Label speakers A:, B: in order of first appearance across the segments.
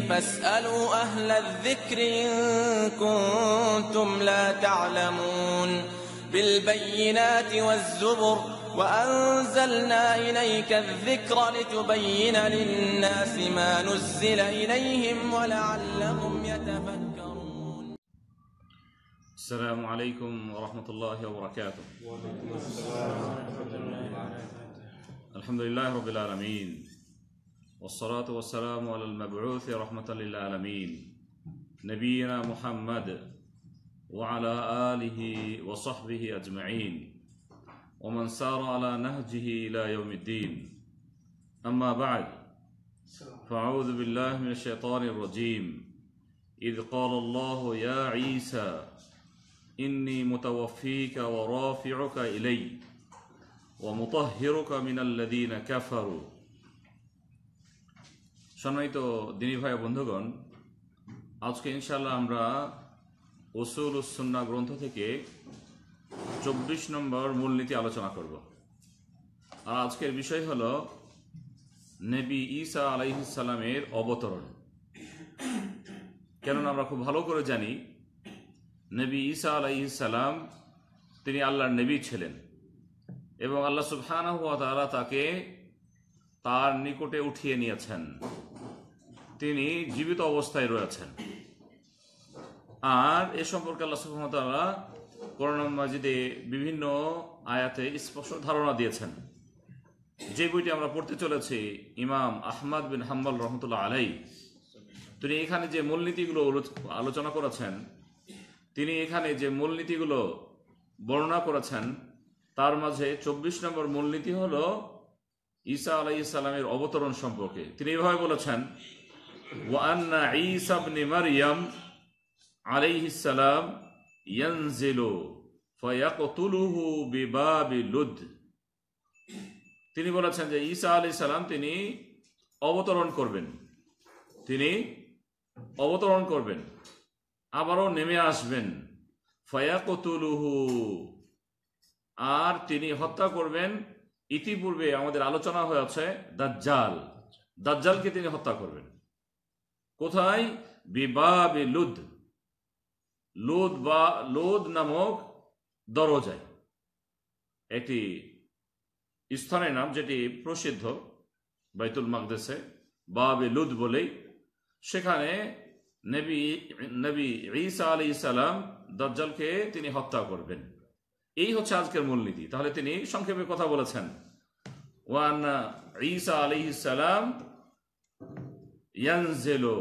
A: فاسألوا أهل الذكر إن كنتم لا تعلمون بالبينات والزبر وأنزلنا إليك الذكر لتبين للناس ما نزل إليهم ولعلهم يتفكرون السلام عليكم ورحمة الله وبركاته الحمد لله رب العالمين والصلاة والسلام على المبعوث رحمة للعالمين نبينا محمد وعلى آله وصحبه أجمعين ومن سار على نهجه إلى يوم الدين أما بعد فأعوذ بالله من الشيطان الرجيم إذ قال الله يا عيسى إني متوفيك ورافعك إلي ومطهرك من الذين كفروا সম্মানিত দিনী ভাই বন্ধুগণ আজকে ইনশাল্লাহ আমরা ওসুল উসুন্না গ্রন্থ থেকে চব্বিশ নম্বর মূলনীতি আলোচনা করব আর আজকের বিষয় হল নেবী ঈসা আলাইসাল্লামের অবতরণ কেননা আমরা খুব ভালো করে জানি নবী ঈসা আলাইসাল্লাম তিনি আল্লাহর নবী ছিলেন এবং আল্লাহ হওয়া তারা তাকে তার নিকটে উঠিয়ে নিয়েছেন তিনি জীবিত অবস্থায় রয়েছেন আর এ সম্পর্কে আল্লাহ সুহামতাল্লাহ করোনা মাজিদে বিভিন্ন আয়াতে স্পষ্ট ধারণা দিয়েছেন যে বইটি আমরা পড়তে চলেছি ইমাম আহমদ বিন হাম্বাল রহমতুল্লাহ আলাই তিনি এখানে যে মূলনীতিগুলো আলোচনা করেছেন তিনি এখানে যে মূলনীতিগুলো বর্ণনা করেছেন তার মাঝে চব্বিশ নম্বর মূলনীতি হল ঈসা আলাই ইসলামের অবতরণ সম্পর্কে তিনি এভাবে বলেছেন ওয়ান্না ইসাবনে মারিয়াম আলাইহিসালাম ইয়ানজেলো ফয়াকতুলুহু বিবাবিলুদ তিনি বলেছেন যে ঈসা আলি সালাম তিনি অবতরণ করবেন তিনি অবতরণ করবেন আবারও নেমে আসবেন ফয়াকতুলুহু আর তিনি হত্যা করবেন ইতিপূর্বে আমাদের আলোচনা হয়েছে দাজ্জাল দাজ্জালকে তিনি হত্যা করবেন কোথায় বিবাবে লুদ লোদ বা লোদ নামক দরজায় একটি স্থানের নাম যেটি প্রসিদ্ধ বাইতুল মাকদেশে বাবে লুদ বলেই সেখানে নবী নবী ঈসা আলি সালাম দজ্জালকে তিনি হত্যা করবেন এই হচ্ছে আজকের মূলনীতি তাহলে তিনি সংক্ষেপে কথা বলেছেন ওয়ান ঈসা আলি ইসালাম ইয়ানজেলো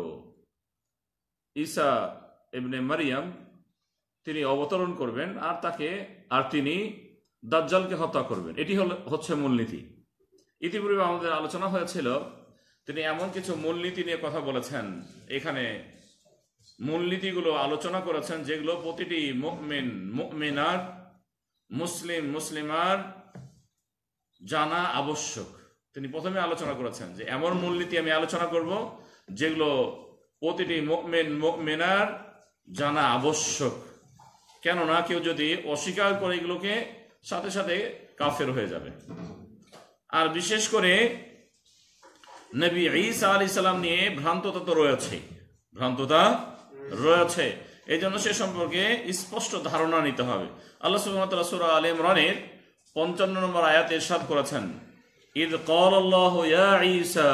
A: ঈসা এমনি মারিয়াম তিনি অবতরণ করবেন আর তাকে আর তিনি দাজ্জালকে হত্যা করবেন এটি হল হচ্ছে মূলনীতি ইতিপূর্বে আমাদের আলোচনা হয়েছিল তিনি এমন কিছু মূলনীতি নিয়ে কথা বলেছেন এখানে মূলনীতিগুলো আলোচনা করেছেন যেগুলো প্রতিটি মুকমিন মুকমিনার মুসলিম মুসলিমার জানা আবশ্যক তিনি প্রথমে আলোচনা করেছেন যে এমন মূলনীতি আমি আলোচনা করব যেগুলো প্রতিটি মেন মেনার জানা আবশ্যক কেননা কেউ যদি অস্বীকার করে এগুলোকে সাথে সাথে কাফের হয়ে যাবে আর বিশেষ করে নবী ঈসা আলি সাল্লাম নিয়ে ভ্রান্ততা তো রয়েছে ভ্রান্ততা রয়েছে এই জন্য সে সম্পর্কে স্পষ্ট ধারণা নিতে হবে আল্লাহ সুবহানাহু সূরা আলে ইমরানের নম্বর আয়াতে ইরশাদ করেছেন ইদ ক্বাল ইয়া ঈসা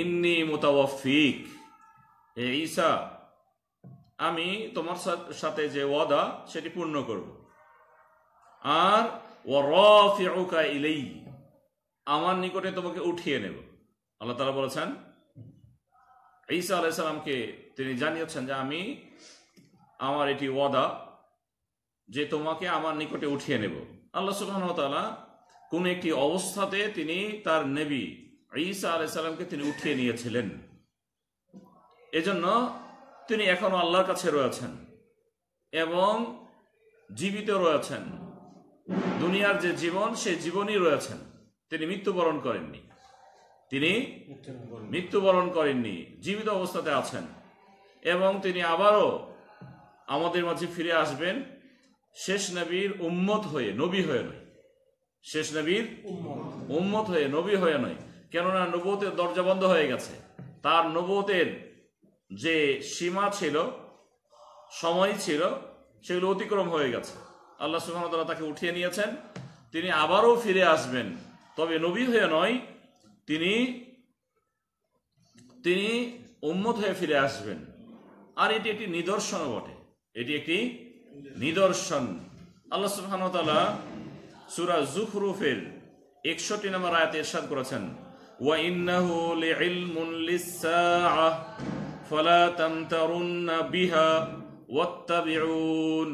A: ইন্নি মোতাওয়ফিক হে ঈসা আমি তোমার সাথে যে ওয়াদা সেটি পূর্ণ করব আর ও রফিউকা ইলেই আমার নিকটে তোমাকে উঠিয়ে নেব আল্লাহ তালা বলেছেন ঈসা আলাইসাল্লামকে তিনি জানিয়েছেন যে আমি আমার এটি ওয়াদা যে তোমাকে আমার নিকটে উঠিয়ে নেব আল্লাহ সুবাহ তালা কোন একটি অবস্থাতে তিনি তার নেবী ঈসা আলাইসাল্লামকে তিনি উঠিয়ে নিয়েছিলেন এজন্য তিনি এখনো আল্লাহর কাছে রয়েছেন এবং জীবিত রয়েছেন দুনিয়ার যে জীবন সেই জীবনই রয়েছেন তিনি মৃত্যুবরণ করেননি তিনি মৃত্যুবরণ করেননি জীবিত অবস্থাতে আছেন এবং তিনি আবারও আমাদের মাঝে ফিরে আসবেন শেষ নবীর উম্মত হয়ে নবী হয়ে নয় শেষ নবীর উম্মত হয়ে নবী হয়ে নয় কেননা নবতের দরজা বন্ধ হয়ে গেছে তার নবতের যে সীমা ছিল সময় ছিল সেগুলো অতিক্রম হয়ে গেছে আল্লাহ তালা তাকে উঠিয়ে নিয়েছেন তিনি আবারও ফিরে আসবেন তবে নবী হয়ে নয় তিনি তিনি উম্মত হয়ে ফিরে আসবেন আর এটি একটি নিদর্শন বটে এটি একটি নিদর্শন আল্লাহ সুহামতাল্লাহ সুরা জুখরুফের একষট্টি নম্বর আয়াতে এরশাদ করেছেন وإنه لعلم للساعة فلا تمترن بها واتبعون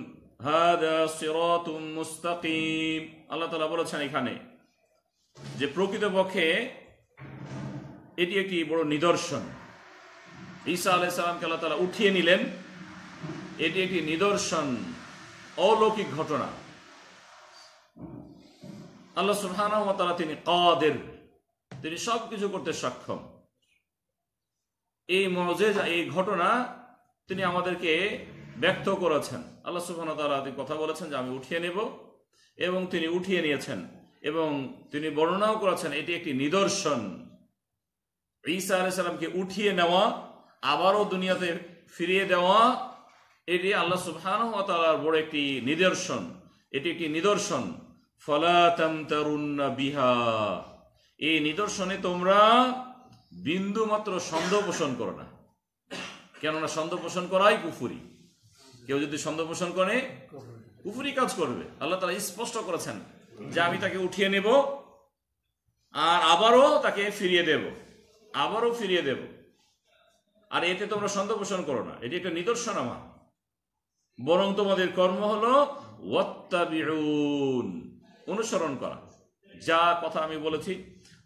A: هذا صراط مستقيم আল্লাহ তাআলা বলেছেন এখানে যে প্রকৃতপক্ষে এটি একটি বড় নিদর্শন ঈসা আলাইহিস সালামকে আল্লাহ তাআলা উঠিয়ে নিলেন এটি একটি নিদর্শন অলৌকিক ঘটনা আল্লাহ সুবহানাহু ওয়া তাআলা তিনি কাদের তিনি সবকিছু করতে সক্ষম এই মজেজ এই ঘটনা তিনি আমাদেরকে ব্যক্ত করেছেন আল্লাহ সুফান তালা তিনি কথা বলেছেন যে আমি উঠিয়ে নেব এবং তিনি উঠিয়ে নিয়েছেন এবং তিনি বর্ণনাও করেছেন এটি একটি নিদর্শন ঈসা সাল্লামকে উঠিয়ে নেওয়া আবারও দুনিয়াতে ফিরিয়ে দেওয়া এটি আল্লাহ সুফান তালার বড় একটি নিদর্শন এটি একটি নিদর্শন ফলা বিহা এই নিদর্শনে তোমরা বিন্দু মাত্র সন্দেহ পোষণ করো না কেননা সন্দেহ পোষণ করাই কুফুরি কেউ যদি সন্দেহ পোষণ করে কুফুরি কাজ করবে আল্লাহ তারা স্পষ্ট করেছেন যে আমি তাকে উঠিয়ে নেব আর আবারও তাকে ফিরিয়ে দেব আবারও ফিরিয়ে দেব আর এতে তোমরা সন্দেহ পোষণ করো না এটি একটা নিদর্শন আমার বরং তোমাদের কর্ম হল অত্যাবিরুন অনুসরণ করা যা কথা আমি বলেছি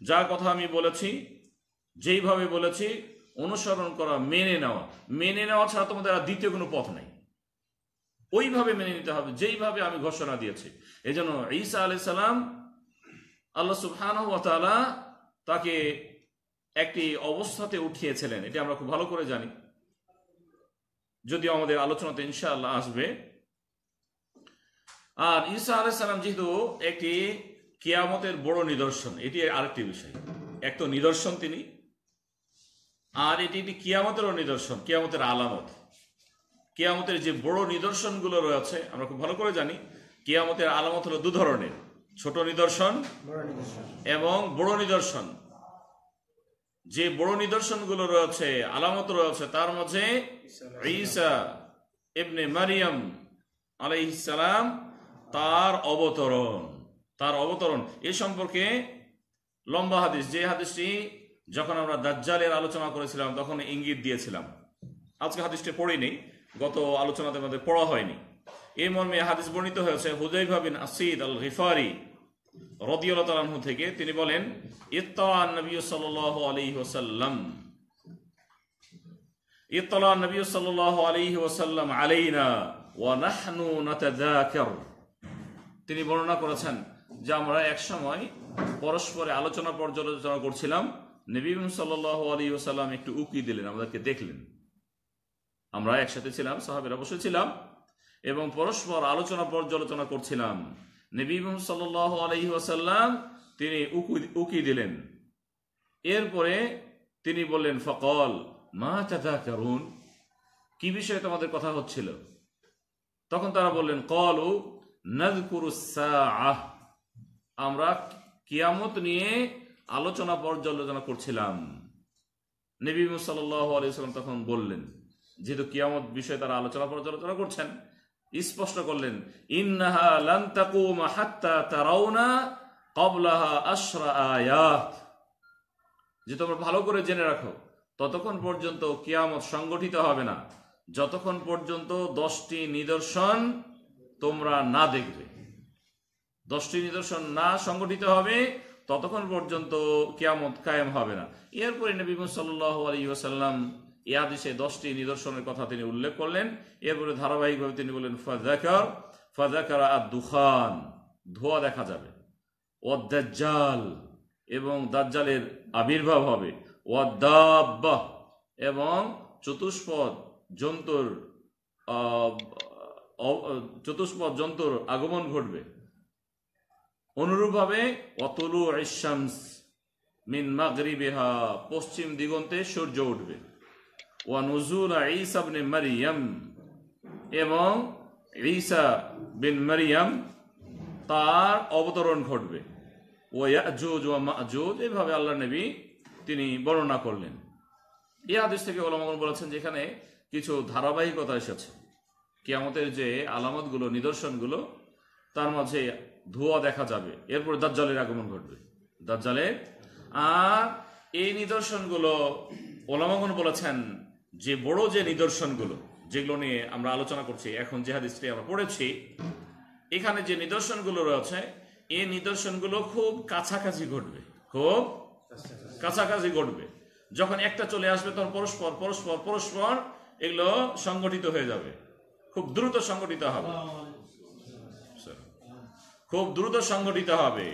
A: যা কথা আমি বলেছি যেইভাবে বলেছি অনুসরণ করা মেনে নেওয়া মেনে নেওয়া ছাড়া তোমাদের আর দ্বিতীয় কোনো পথ নাই ওইভাবে মেনে নিতে হবে যেইভাবে আমি ঘোষণা দিয়েছি এই জন্য ঈসা আলি সালাম আল্লাহ সুফান তাকে একটি অবস্থাতে উঠিয়েছিলেন এটি আমরা খুব ভালো করে জানি যদিও আমাদের আলোচনাতে ইনশাআল্লাহ আসবে আর ঈসা আলাইসালাম যেহেতু একটি কেয়ামতের বড় নিদর্শন এটি আরেকটি বিষয় এক তো নিদর্শন তিনি আর এটি একটি কিয়ামতেরও নিদর্শন কিয়ামতের আলামত কিয়ামতের যে বড় নিদর্শনগুলো রয়েছে আমরা খুব ভালো করে জানি কিয়ামতের আলামত হলো দু ধরনের ছোট নিদর্শন এবং বড় নিদর্শন যে বড় নিদর্শনগুলো রয়েছে আলামত রয়েছে তার মাঝে ঈসা মারিয়াম আলাইহিস তার অবতরণ তার অবতরণ এ সম্পর্কে লম্বা হাদিস যে হাদিসটি যখন আমরা দাজ্জালের আলোচনা করেছিলাম তখন ইঙ্গিত দিয়েছিলাম আজকে হাদিসটি পড়িনি গত আলোচনাতে আমাদের পড়া হয়নি এই মর্মে হাদিস বর্ণিত হয়েছে হুজাইফা ভাবিন আসিদ আল রিফারি রদিউলতালহু থেকে তিনি বলেন ইত্তলা নবী সাল্লাল্লাহু আলাইহি ওয়াসাল্লাম ইত্তলা নবী সাল্লাল্লাহু আলাইহি ওয়াসাল্লাম আলাইনা ওয়া নাহনু নাতাযাকার তিনি বর্ণনা করেছেন যে আমরা একসময় পরস্পরে আলোচনা পর্যালোচনা করছিলাম নবীম সাল আলী একটু উকি দিলেন আমাদেরকে দেখলেন আমরা একসাথে ছিলাম সাহাবের অবশ্য ছিলাম এবং পরস্পর আলোচনা পর্যালোচনা করছিলাম নবীম সাল আলহি ওসাল্লাম তিনি উকি উকি দিলেন এরপরে তিনি বললেন ফকল মা চাচা কারুন কি বিষয়ে তোমাদের কথা হচ্ছিল তখন তারা বললেন কল ও নজকুরুসা আহ আমরা কিয়ামত নিয়ে আলোচনা পর্যালোচনা করছিলাম নবী সাল্লাম তখন বললেন যেহেতু কিয়ামত বিষয়ে তারা আলোচনা পর্যালোচনা করছেন স্পষ্ট করলেন যে তোমরা ভালো করে জেনে রাখো ততক্ষণ পর্যন্ত কিয়ামত সংগঠিত হবে না যতক্ষণ পর্যন্ত দশটি নিদর্শন তোমরা না দেখবে দশটি নিদর্শন না সংগঠিত হবে ততক্ষণ পর্যন্ত কিয়ামত কায়েম হবে না এরপরে নবী সাল্লাহ আলী ওসাল্লাম ইয়াদিসে দশটি নিদর্শনের কথা তিনি উল্লেখ করলেন এরপরে ধারাবাহিকভাবে তিনি বললেন ফাজাকার ফাজাকার আর দুখান ধোয়া দেখা যাবে অদ্দাজ্জাল এবং দাজ্জালের আবির্ভাব হবে ওয়াদ্দাব্বাহ এবং চতুষ্পদ জন্তুর চতুষ্পদ জন্তুর আগমন ঘটবে অনুরূপভাবে অতলু ইশামস মিন মাগরিবিহা পশ্চিম দিগন্তে সূর্য উঠবে ওয়া নজুল ইসাবনে মারিয়াম এবং ঈসা বিন মারিয়াম তার অবতরণ ঘটবে ওয়াজুজ ওয়া মাজুজ এভাবে আল্লাহ নবী তিনি বর্ণনা করলেন এই আদেশ থেকে ওলামাগুন বলেছেন যেখানে কিছু ধারাবাহিকতা এসেছে কিয়ামতের যে আলামতগুলো নিদর্শনগুলো তার মাঝে ধোয়া দেখা যাবে এরপর দাজ্জালের আগমন ঘটবে দাজ্জালের আর এই নিদর্শনগুলো ওলামাগণ বলেছেন যে বড় যে নিদর্শনগুলো যেগুলো নিয়ে আমরা আলোচনা করছি এখন যে আমরা পড়েছি এখানে যে নিদর্শনগুলো রয়েছে এই নিদর্শনগুলো খুব কাছাকাছি ঘটবে খুব কাছাকাছি ঘটবে যখন একটা চলে আসবে তখন পরস্পর পরস্পর পরস্পর এগুলো সংগঠিত হয়ে যাবে খুব দ্রুত সংগঠিত হবে খুব দ্রুত সংগঠিত হবে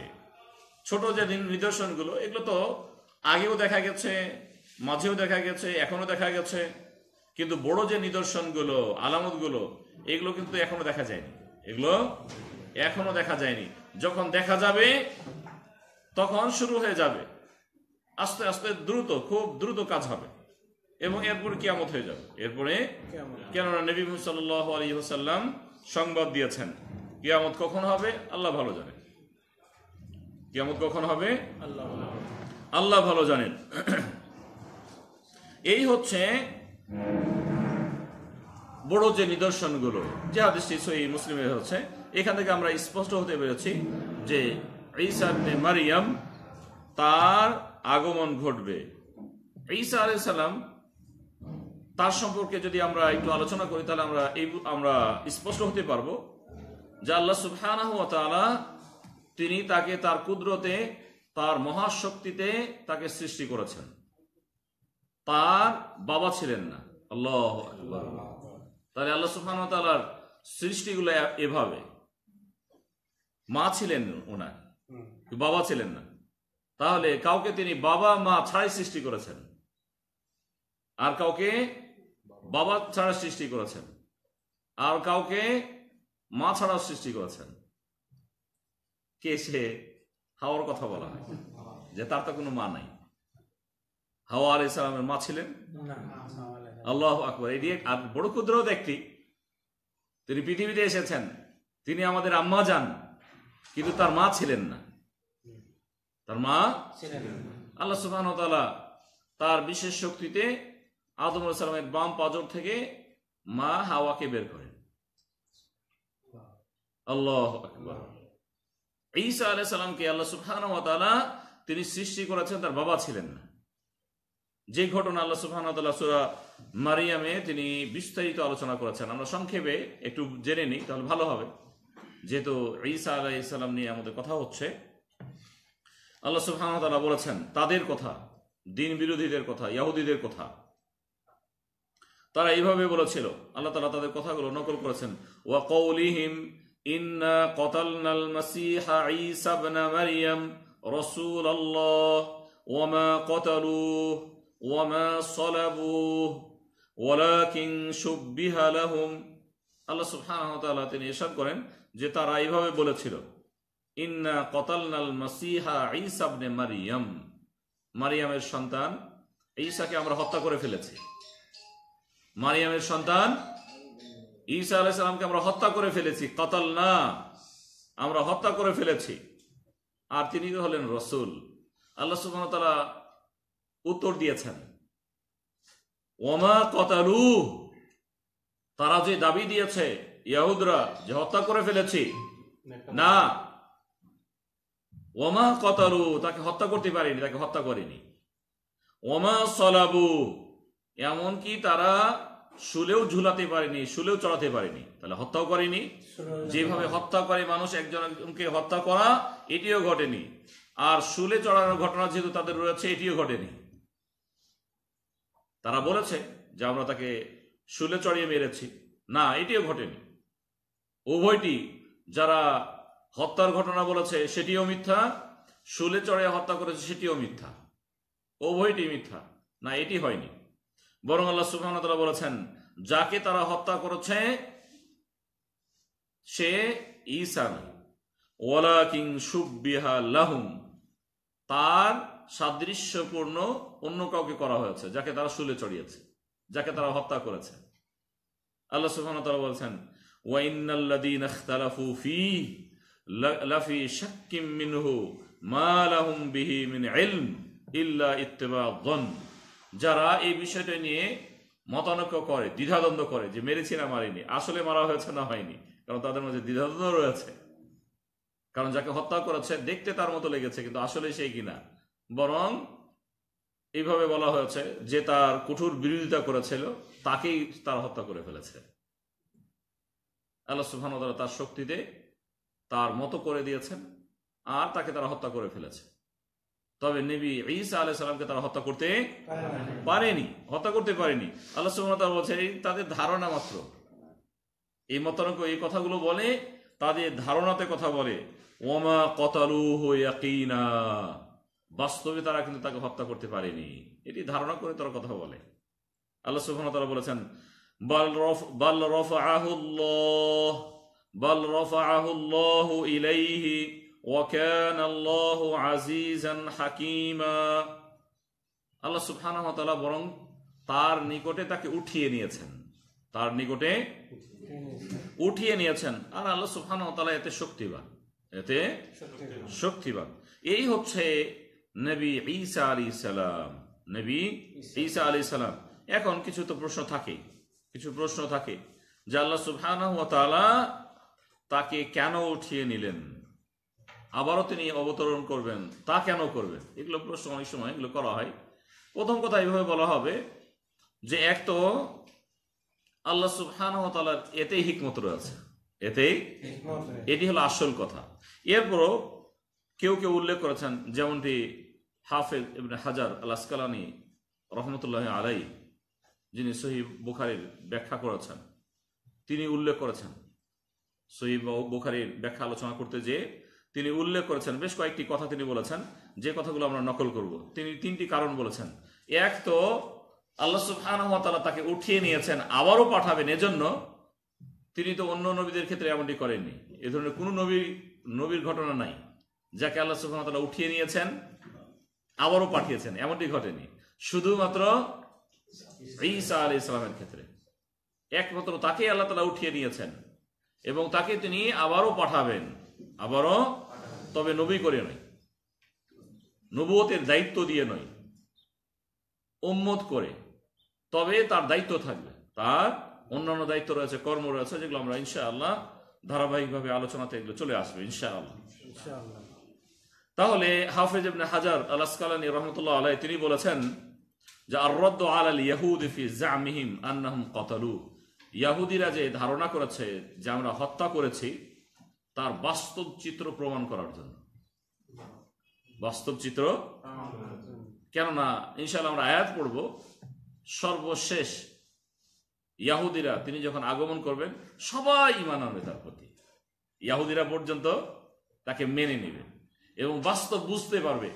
A: ছোট যে নিদর্শনগুলো এগুলো তো আগেও দেখা গেছে মাঝেও দেখা গেছে এখনো দেখা গেছে কিন্তু বড় যে নিদর্শনগুলো আলামতগুলো এগুলো কিন্তু এখনো দেখা যায়নি এগুলো এখনো দেখা যায়নি যখন দেখা যাবে তখন শুরু হয়ে যাবে আস্তে আস্তে দ্রুত খুব দ্রুত কাজ হবে এবং এরপরে কেমত হয়ে যাবে এরপরে কেননা নবী মুসাল্লাহ আলী সাল্লাম সংবাদ দিয়েছেন কিয়ামত কখন হবে আল্লাহ ভালো জানেন কিয়ামত কখন হবে আল্লাহ ভালো জানেন এই হচ্ছে বড় যে নিদর্শনগুলো যে আদেশটি সহি মুসলিমের হচ্ছে এখান থেকে আমরা স্পষ্ট হতে পেরেছি যে ঈসা মারিয়াম তার আগমন ঘটবে ঈসা আলাই সালাম তার সম্পর্কে যদি আমরা একটু আলোচনা করি তাহলে আমরা এই আমরা স্পষ্ট হতে পারবো যা আল্লাহ সুবহানাহু তিনি তাকে তার কুদরতে তার মহাশক্তিতে তাকে সৃষ্টি করেছেন তার বাবা ছিলেন না আল্লাহ তাহলে আল্লাহ সুবহানাহু সৃষ্টিগুলো এভাবে মা ছিলেন ওনার বাবা ছিলেন না তাহলে কাউকে তিনি বাবা মা ছাড়াই সৃষ্টি করেছেন আর কাউকে বাবা ছাড়া সৃষ্টি করেছেন আর কাউকে মা ছাড়াও সৃষ্টি করেছেন কে সে হাওয়ার কথা বলা হয় যে তার তো কোনো মা নাই হাওয়া আলি সালামের মা ছিলেন আল্লাহ আকবর এটি আর বড় ক্ষুদ্র ব্যক্তি তিনি পৃথিবীতে এসেছেন তিনি আমাদের আম্মা যান কিন্তু তার মা ছিলেন না তার মা আল্লাহ সুফান তার বিশেষ শক্তিতে আদম সালামের বাম পাজর থেকে মা হাওয়াকে বের করে আল্লাহ আকবর ঈসা আলাই সাল্লামকে আল্লাহ সুফহান তিনি সৃষ্টি করেছেন তার বাবা ছিলেন না যে ঘটনা আল্লাহ সুফান সুরা মারিয়ামে তিনি বিস্তারিত আলোচনা করেছেন আমরা সংক্ষেপে একটু জেনে নিই তাহলে ভালো হবে যেহেতু ঈসা আলাই নিয়ে আমাদের কথা হচ্ছে আল্লাহ সুফহান বলেছেন তাদের কথা দিন বিরোধীদের কথা ইয়াহুদীদের কথা তারা এইভাবে বলেছিল আল্লাহ তালা তাদের কথাগুলো নকল করেছেন ওয়া কৌলিহিম إنا قتلنا المسيح عيسى ابن مريم رسول الله وما قتلوه وما صلبوه ولكن شبه لهم আল্লাহ সুবহানাহু ওয়া তাআলা তিনি ইরশাদ করেন যে তারা এইভাবে বলেছিল ইন্না কতালনাল মাসিহা ঈসা ইবনে মারিয়াম মারিয়ামের সন্তান ঈসাকে আমরা হত্যা করে ফেলেছি মারিয়ামের সন্তান ঈসা আলাইসালামকে আমরা হত্যা করে ফেলেছি কতল না আমরা হত্যা করে ফেলেছি আর তিনি হলেন রসুল আল্লাহ সুবাহ তারা উত্তর দিয়েছেন ওমা কতালু তারা যে দাবি দিয়েছে ইয়াহুদরা যে হত্যা করে ফেলেছি না ওমা কতালু তাকে হত্যা করতে পারিনি তাকে হত্যা করেনি ওমা সলাবু এমনকি তারা শুলেও ঝুলাতে পারেনি শুলেও চড়াতে পারেনি তাহলে হত্যাও করেনি যেভাবে হত্যা করে মানুষ একজনকে হত্যা করা এটিও ঘটেনি আর শুলে চড়ানোর ঘটনা যেহেতু তাদের রয়েছে এটিও ঘটেনি তারা বলেছে যে আমরা তাকে শুলে চড়িয়ে মেরেছি না এটিও ঘটেনি উভয়টি যারা হত্যার ঘটনা বলেছে সেটিও মিথ্যা শুলে চড়ে হত্যা করেছে সেটিও মিথ্যা উভয়টি মিথ্যা না এটি হয়নি বরং আল্লাহ সুবহান তালা বলেছেন যাকে তারা হত্যা করেছে সে ঈসান ওয়ালা কিং সুবিহা লাহুম তার সাদৃশ্যপূর্ণ অন্য কাউকে করা হয়েছে যাকে তারা শুলে চড়িয়েছে যাকে তারা হত্যা করেছে আল্লাহ সুবহান তালা বলছেন ওয়াইনাল্লাদিন আখতালাফু ফি লাফি শাক্কিম মিনহু মা লাহুম বিহি মিন ইলম ইল্লা ইত্তেবা গন্ড যারা এই বিষয়টা নিয়ে মতানৈক্য করে দ্বিধাদ্বন্দ্ব করে যে মেরেছি না মারিনি আসলে মারা হয়েছে না হয়নি কারণ তাদের মধ্যে দ্বিধাদ্বন্দ্ব রয়েছে কারণ যাকে হত্যা করেছে দেখতে তার মতো লেগেছে কিন্তু আসলে সেই কিনা বরং এইভাবে বলা হয়েছে যে তার কঠোর বিরোধিতা করেছিল তাকেই তার হত্যা করে ফেলেছে আল্লাহ সুহান তার শক্তিতে তার মতো করে দিয়েছেন আর তাকে তারা হত্যা করে ফেলেছে তবে নেবি ঈসা আলাহ সাল্লামকে তারা হত্যা করতে পারেনি হত্যা করতে পারেনি আল্লাহ সুমতার বলছে তাদের ধারণা মাত্র এই মতানক এই কথাগুলো বলে তাদের ধারণাতে কথা বলে ওমা কতালু হইয়া বাস্তবে তারা কিন্তু তাকে হত্যা করতে পারেনি এটি ধারণা করে তারা কথা বলে আল্লাহ সুফান তারা বলেছেন বাল রফ বাল রফ আহুল্লাহ বাল রফ আহুল্লাহ ইলাইহি ওয়াকান আল্লাহ আজিজান হাকিমা আল্লাহ সুবহানাহু ওয়া তাআলা বরং তার নিকটে তাকে উঠিয়ে নিয়েছেন তার নিকটে উঠিয়ে নিয়েছেন আর আল্লাহ সুবহান তালা এতে শক্তিবান এতে শক্তিবান এই হচ্ছে নবী ঈসা আলী সালাম নবী ঈসা আলী সালাম এখন কিছু তো প্রশ্ন থাকে কিছু প্রশ্ন থাকে যে আল্লাহ সুবহান তালা তাকে কেন উঠিয়ে নিলেন আবারও তিনি অবতরণ করবেন তা কেন করবেন এগুলো প্রশ্ন অনেক সময় এগুলো করা হয় প্রথম কথা এইভাবে বলা হবে যে এক তো আল্লাহ সুবহান এতেই হিকমত রয়েছে এতেই এটি হলো আসল কথা এরপরও কেউ কেউ উল্লেখ করেছেন যেমনটি হাফেজ হাজার আল আসকালানি রহমতুল্লাহ আলাই যিনি সহি বুখারির ব্যাখ্যা করেছেন তিনি উল্লেখ করেছেন সহি বুখারির ব্যাখ্যা আলোচনা করতে যেয়ে তিনি উল্লেখ করেছেন বেশ কয়েকটি কথা তিনি বলেছেন যে কথাগুলো আমরা নকল করব তিনি তিনটি কারণ বলেছেন এক তো আল্লাহ তালা তাকে উঠিয়ে নিয়েছেন আবারও পাঠাবেন এজন্য তিনি তো অন্য নবীদের ক্ষেত্রে এমনটি করেননি এ ধরনের কোনো নবীর নবীর ঘটনা নাই যাকে আল্লাহ তালা উঠিয়ে নিয়েছেন আবারও পাঠিয়েছেন এমনটি ঘটেনি শুধুমাত্র ঈসা আলী ইসলামের ক্ষেত্রে একমাত্র তাকেই আল্লাহ তালা উঠিয়ে নিয়েছেন এবং তাকে তিনি আবারও পাঠাবেন আবারও তবে নবী করে নয় নবুয়তের দায়িত্ব দিয়ে নয় উম্মত করে তবে তার দায়িত্ব থাকবে তার অন্যান্য দায়িত্ব রয়েছে কর্ম রয়েছে যেগুলো আমরা ইনশাআল্লাহ ধারাবাহিকভাবে আলোচনাতে এগুলো চলে আসবে ইনশাআল্লাহ তাহলে হাফেজ ইবনে হাজার আলাসকালানি রহমতুল্লাহ আলাই তিনি বলেছেন যে আর্রদ্দ আল আল ইয়াহুদ ফি জামিহিম আন্নাহম কতালু ইয়াহুদিরা যে ধারণা করেছে যে আমরা হত্যা করেছি তার বাস্তব চিত্র প্রমাণ করার জন্য বাস্তব চিত্র কেননা ইনশাল্লাহ আমরা আয়াত পড়ব সর্বশেষ ইয়াহুদিরা তিনি যখন আগমন করবেন সবাই ইমান আনবে তার প্রতি ইয়াহুদিরা পর্যন্ত তাকে মেনে নেবে এবং বাস্তব বুঝতে পারবে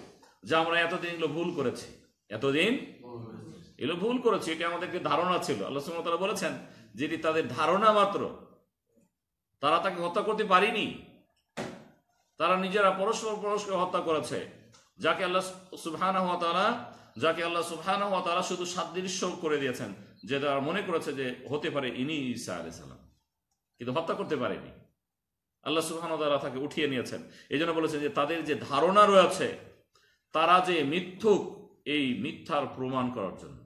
A: যে আমরা এতদিন এগুলো ভুল করেছি এতদিন এগুলো ভুল করেছি এটা আমাদেরকে ধারণা ছিল আল্লাহ সুমতলা বলেছেন যেটি তাদের ধারণা মাত্র তারা তাকে হত্যা করতে পারিনি তারা নিজেরা পরস্পর পরস্পর হত্যা করেছে যাকে আল্লাহ সুবহান যাকে আল্লাহ সুবহান হওয়া তারা শুধু সাদৃশ্য করে দিয়েছেন যে তারা মনে করেছে যে হতে পারে ইনি ঈসা আলি সাল্লাম কিন্তু হত্যা করতে পারেনি আল্লাহ সুবহান তারা তাকে উঠিয়ে নিয়েছেন এই জন্য বলেছেন যে তাদের যে ধারণা রয়েছে তারা যে মিথ্যুক এই মিথ্যার প্রমাণ করার জন্য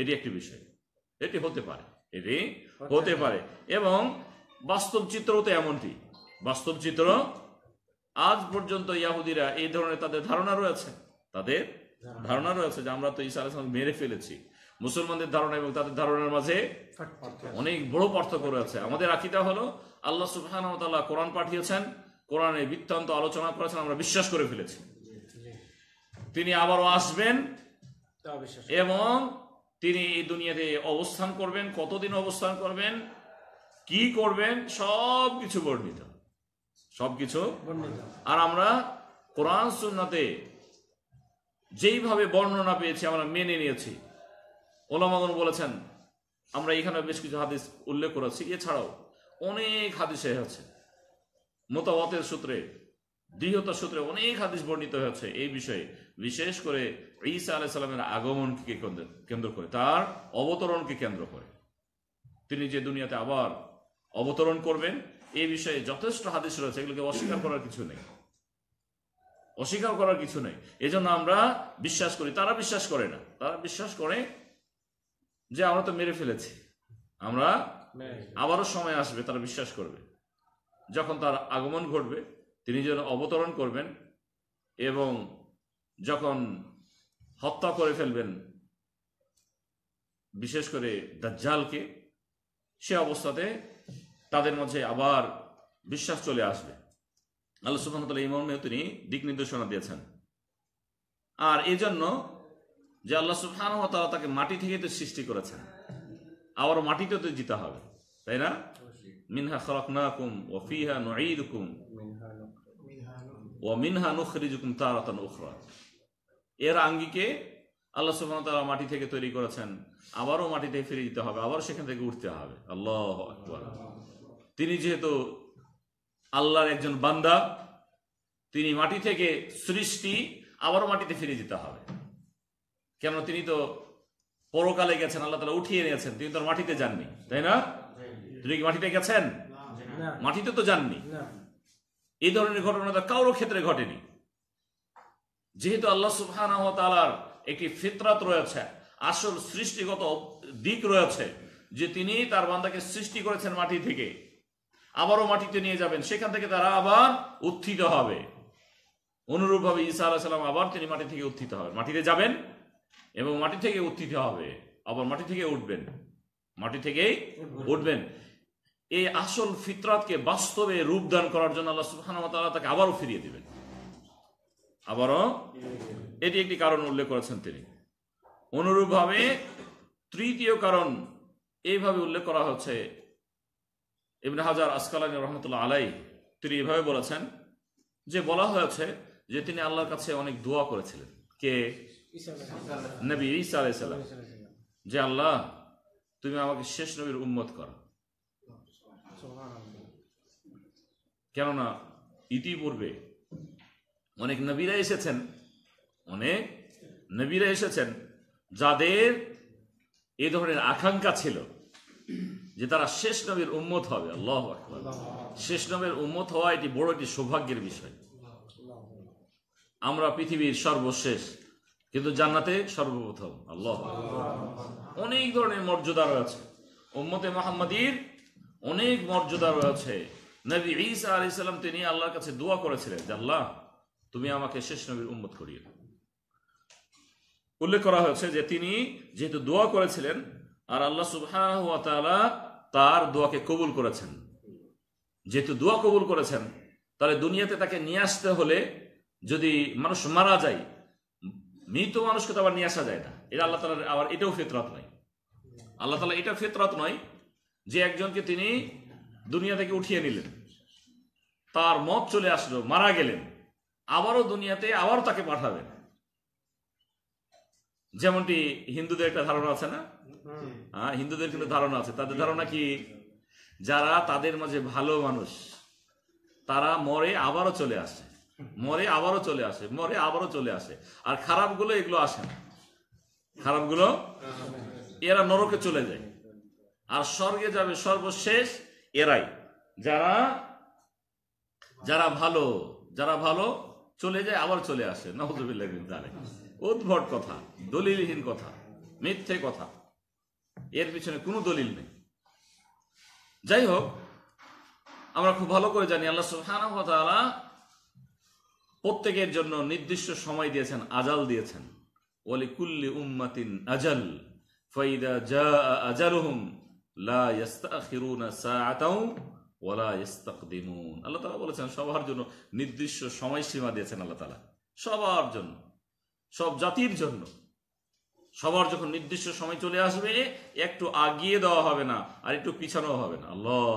A: এটি একটি বিষয় এটি হতে পারে এটি হতে পারে এবং বাস্তব চিত্র তো এমনটি বাস্তব চিত্র আজ পর্যন্ত ইয়াহুদিরা এই ধরনের তাদের ধারণা রয়েছে তাদের ধারণা রয়েছে যে আমরা তো ঈসা আলাইসলাম মেরে ফেলেছি মুসলমানদের ধারণা এবং তাদের ধারণার মাঝে অনেক বড় পার্থক্য রয়েছে আমাদের আকিদা হলো আল্লাহ সুবহান কোরআন পাঠিয়েছেন কোরআনে বৃত্তান্ত আলোচনা করেছেন আমরা বিশ্বাস করে ফেলেছি তিনি আবারও আসবেন এবং তিনি এই দুনিয়াতে অবস্থান করবেন কতদিন অবস্থান করবেন কি করবেন সব কিছু বর্ণিত সব কিছু আর আমরা কোরআন সুন্নাতে যেইভাবে বর্ণনা পেয়েছি আমরা মেনে নিয়েছি ওলামাগন বলেছেন আমরা এখানে বেশ কিছু হাদিস উল্লেখ করেছি এছাড়াও অনেক হাদিস হয়েছে মতামতের সূত্রে দৃঢ়তা সূত্রে অনেক হাদিস বর্ণিত হয়েছে এই বিষয়ে বিশেষ করে ঈসা আলাহ সাল্লামের আগমনকে কেন্দ্র করে তার অবতরণকে কেন্দ্র করে তিনি যে দুনিয়াতে আবার অবতরণ করবেন এই বিষয়ে যথেষ্ট হাদিস রয়েছে এগুলোকে অস্বীকার করার কিছু নেই অস্বীকার করার কিছু নেই এজন্য আমরা বিশ্বাস করি তারা বিশ্বাস করে না তারা বিশ্বাস করে যে আমরা তো মেরে ফেলেছি আমরা আবারও সময় আসবে তারা বিশ্বাস করবে যখন তার আগমন ঘটবে তিনি যেন অবতরণ করবেন এবং যখন হত্যা করে ফেলবেন বিশেষ করে দাজ্জালকে সে অবস্থাতে তাদের মধ্যে আবার বিশ্বাস চলে আসবে আল্লাহ সুফানতাল এই মর্মেও তিনি দিক নির্দেশনা দিয়েছেন আর এই জন্য যে আল্লাহ সুফান তারা তাকে মাটি থেকে তো সৃষ্টি করেছেন আবার মাটিতে তো জিতা হবে তাই না মিনহা খরকনাকুম ও ফিহা নুকুম ও মিনহা উখরা এর আঙ্গিকে আল্লাহ সুফান তালা মাটি থেকে তৈরি করেছেন আবারও মাটিতে ফিরে দিতে হবে আবার সেখান থেকে উঠতে হবে আল্লাহ তিনি যেহেতু আল্লাহর একজন বান্দা তিনি মাটি থেকে সৃষ্টি আবারও মাটিতে ফিরে যেতে হবে কেন তিনি তো পরকালে গেছেন আল্লাহ তালা উঠিয়ে নিয়েছেন তিনি তো মাটিতে যাননি তাই না তিনি কি মাটিতে গেছেন মাটিতে তো যাননি এই ধরনের ঘটনা তো কারোর ক্ষেত্রে ঘটেনি যেহেতু আল্লাহ সুবহান তালার একটি ফিতরাত রয়েছে আসল সৃষ্টিগত দিক রয়েছে যে তিনি তার বান্দাকে সৃষ্টি করেছেন মাটি থেকে আবারও মাটিতে নিয়ে যাবেন সেখান থেকে তারা আবার উত্থিত হবে অনুরূপভাবে ঈসা আল্লাহ সাল্লাম আবার তিনি মাটি থেকে উত্থিত হবেন মাটিতে যাবেন এবং মাটি থেকে উত্থিত হবে আবার মাটি থেকে উঠবেন মাটি থেকেই উঠবেন এই আসল ফিতরাতকে বাস্তবে রূপদান করার জন্য আল্লাহ সুবহান তাকে আবারও ফিরিয়ে দেবেন আবারও এটি একটি কারণ উল্লেখ করেছেন তিনি অনুরূপভাবে তৃতীয় কারণ এইভাবে উল্লেখ করা হচ্ছে ইবন হাজার আসকালানী রহমতুল্লাহ আলাই তিনি এভাবে বলেছেন যে বলা হয়েছে যে তিনি আল্লাহর কাছে অনেক দোয়া করেছিলেন কে নবী ঈসা আলাইসাল্লাম যে আল্লাহ তুমি আমাকে শেষ নবীর উম্মত করো কেননা ইতিপূর্বে অনেক নবীরা এসেছেন অনেক নবীরা এসেছেন যাদের এ ধরনের আকাঙ্ক্ষা ছিল যে তারা শেষ নবীর উম্মত হবে আল্লাহ শেষ নবীর উম্মত হওয়া এটি বড় একটি সৌভাগ্যের বিষয় আমরা পৃথিবীর সর্বশেষ কিন্তু জান্নাতে সর্বপ্রথম আল্লাহ অনেক ধরনের মর্যাদা রয়েছে উম্মতে মোহাম্মদীর অনেক মর্যাদা রয়েছে নবী ঈসা আলি সাল্লাম তিনি আল্লাহর কাছে দোয়া করেছিলেন যে আল্লাহ তুমি আমাকে শেষ নবীর উম্মত করিয়ে উল্লেখ করা হয়েছে যে তিনি যেহেতু দোয়া করেছিলেন আর আল্লাহ সুবাহ তার দোয়াকে কবুল করেছেন যেহেতু দোয়া কবুল করেছেন তাহলে দুনিয়াতে তাকে নিয়ে আসতে হলে যদি মানুষ মারা যায় মৃত মানুষকে তো আবার নিয়ে আসা যায় না এটা আল্লাহ তালার আবার এটাও ফেতরত নয় আল্লাহ তালা এটা ফেতরত নয় যে একজনকে তিনি দুনিয়া থেকে উঠিয়ে নিলেন তার মত চলে আসলো মারা গেলেন আবারও দুনিয়াতে আবারও তাকে পাঠাবেন যেমনটি হিন্দুদের একটা ধারণা আছে না হ্যাঁ হিন্দুদের কিন্তু ধারণা আছে তাদের ধারণা কি যারা তাদের মাঝে ভালো মানুষ তারা মরে আবারও চলে আসে মরে আবারও চলে আসে মরে আবারও চলে আসে আর খারাপগুলো এগুলো আসে না খারাপগুলো এরা নরকে চলে যায় আর স্বর্গে যাবে সর্বশেষ এরাই যারা যারা ভালো যারা ভালো চলে যায় আবার চলে আসে নজবিল্লাহ উদ্ভট কথা দলিলহীন কথা মিথ্যে কথা এর পিছনে কোনো দলিল নেই যাই হোক আমরা খুব ভালো করে জানি আল্লাহ সুহানা প্রত্যেকের জন্য নির্দিষ্ট সময় দিয়েছেন আজাল দিয়েছেন কুল্লি উম্মাতিন আজাল ফাইদা জা আজালুহুম লা ইস্তাখিরুনা সাআতাও ওয়ালা ইস্তাকদিমুন আল্লাহ তাআলা বলেছেন সবার জন্য নির্দিষ্ট সময়সীমা দিয়েছেন আল্লাহ তাআলা সবার জন্য সব জাতির জন্য সবার যখন নির্দিষ্ট সময় চলে আসবে একটু আগিয়ে দেওয়া হবে না আর একটু পিছানো হবে না আল্লাহ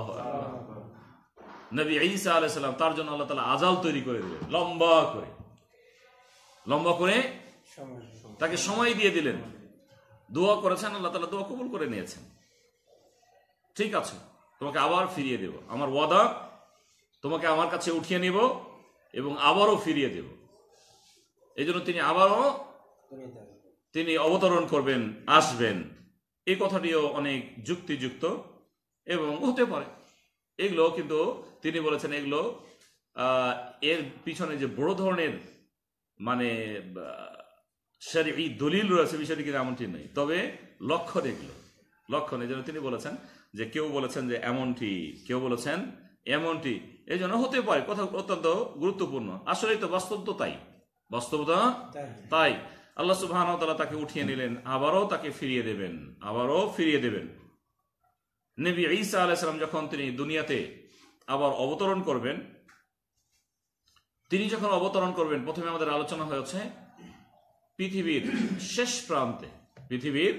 A: নবী ঈসা আলাইসাল্লাম তার জন্য আল্লাহ তালা আজাল তৈরি করে দিলেন লম্বা করে লম্বা করে তাকে সময় দিয়ে দিলেন দোয়া করেছেন আল্লাহ তালা দোয়া কবুল করে নিয়েছেন ঠিক আছে তোমাকে আবার ফিরিয়ে দেব আমার ওয়াদা তোমাকে আমার কাছে উঠিয়ে নেব এবং আবারও ফিরিয়ে দেব এই জন্য তিনি আবারও তিনি অবতরণ করবেন আসবেন এই কথাটিও অনেক যুক্তিযুক্ত এবং হতে পারে এগুলো কিন্তু তিনি বলেছেন এগুলো এর পিছনে যে বড় ধরনের মানে এই দলিল রয়েছে বিষয়টি কিন্তু এমনটি নেই তবে লক্ষণ এগুলো লক্ষণ এই জন্য তিনি বলেছেন যে কেউ বলেছেন যে এমনটি কেউ বলেছেন এমনটি এই জন্য হতে পারে কথা অত্যন্ত গুরুত্বপূর্ণ আসলে তো বাস্তব তো তাই বাস্তবতা তাই আল্লাহ সুবাহন তালা তাকে উঠিয়ে নিলেন আবারও তাকে ফিরিয়ে দেবেন আবারও ফিরিয়ে দেবেন নবী ঈসা আলাইসালাম যখন তিনি দুনিয়াতে আবার অবতরণ করবেন তিনি যখন অবতরণ করবেন প্রথমে আমাদের আলোচনা হয়েছে পৃথিবীর শেষ প্রান্তে পৃথিবীর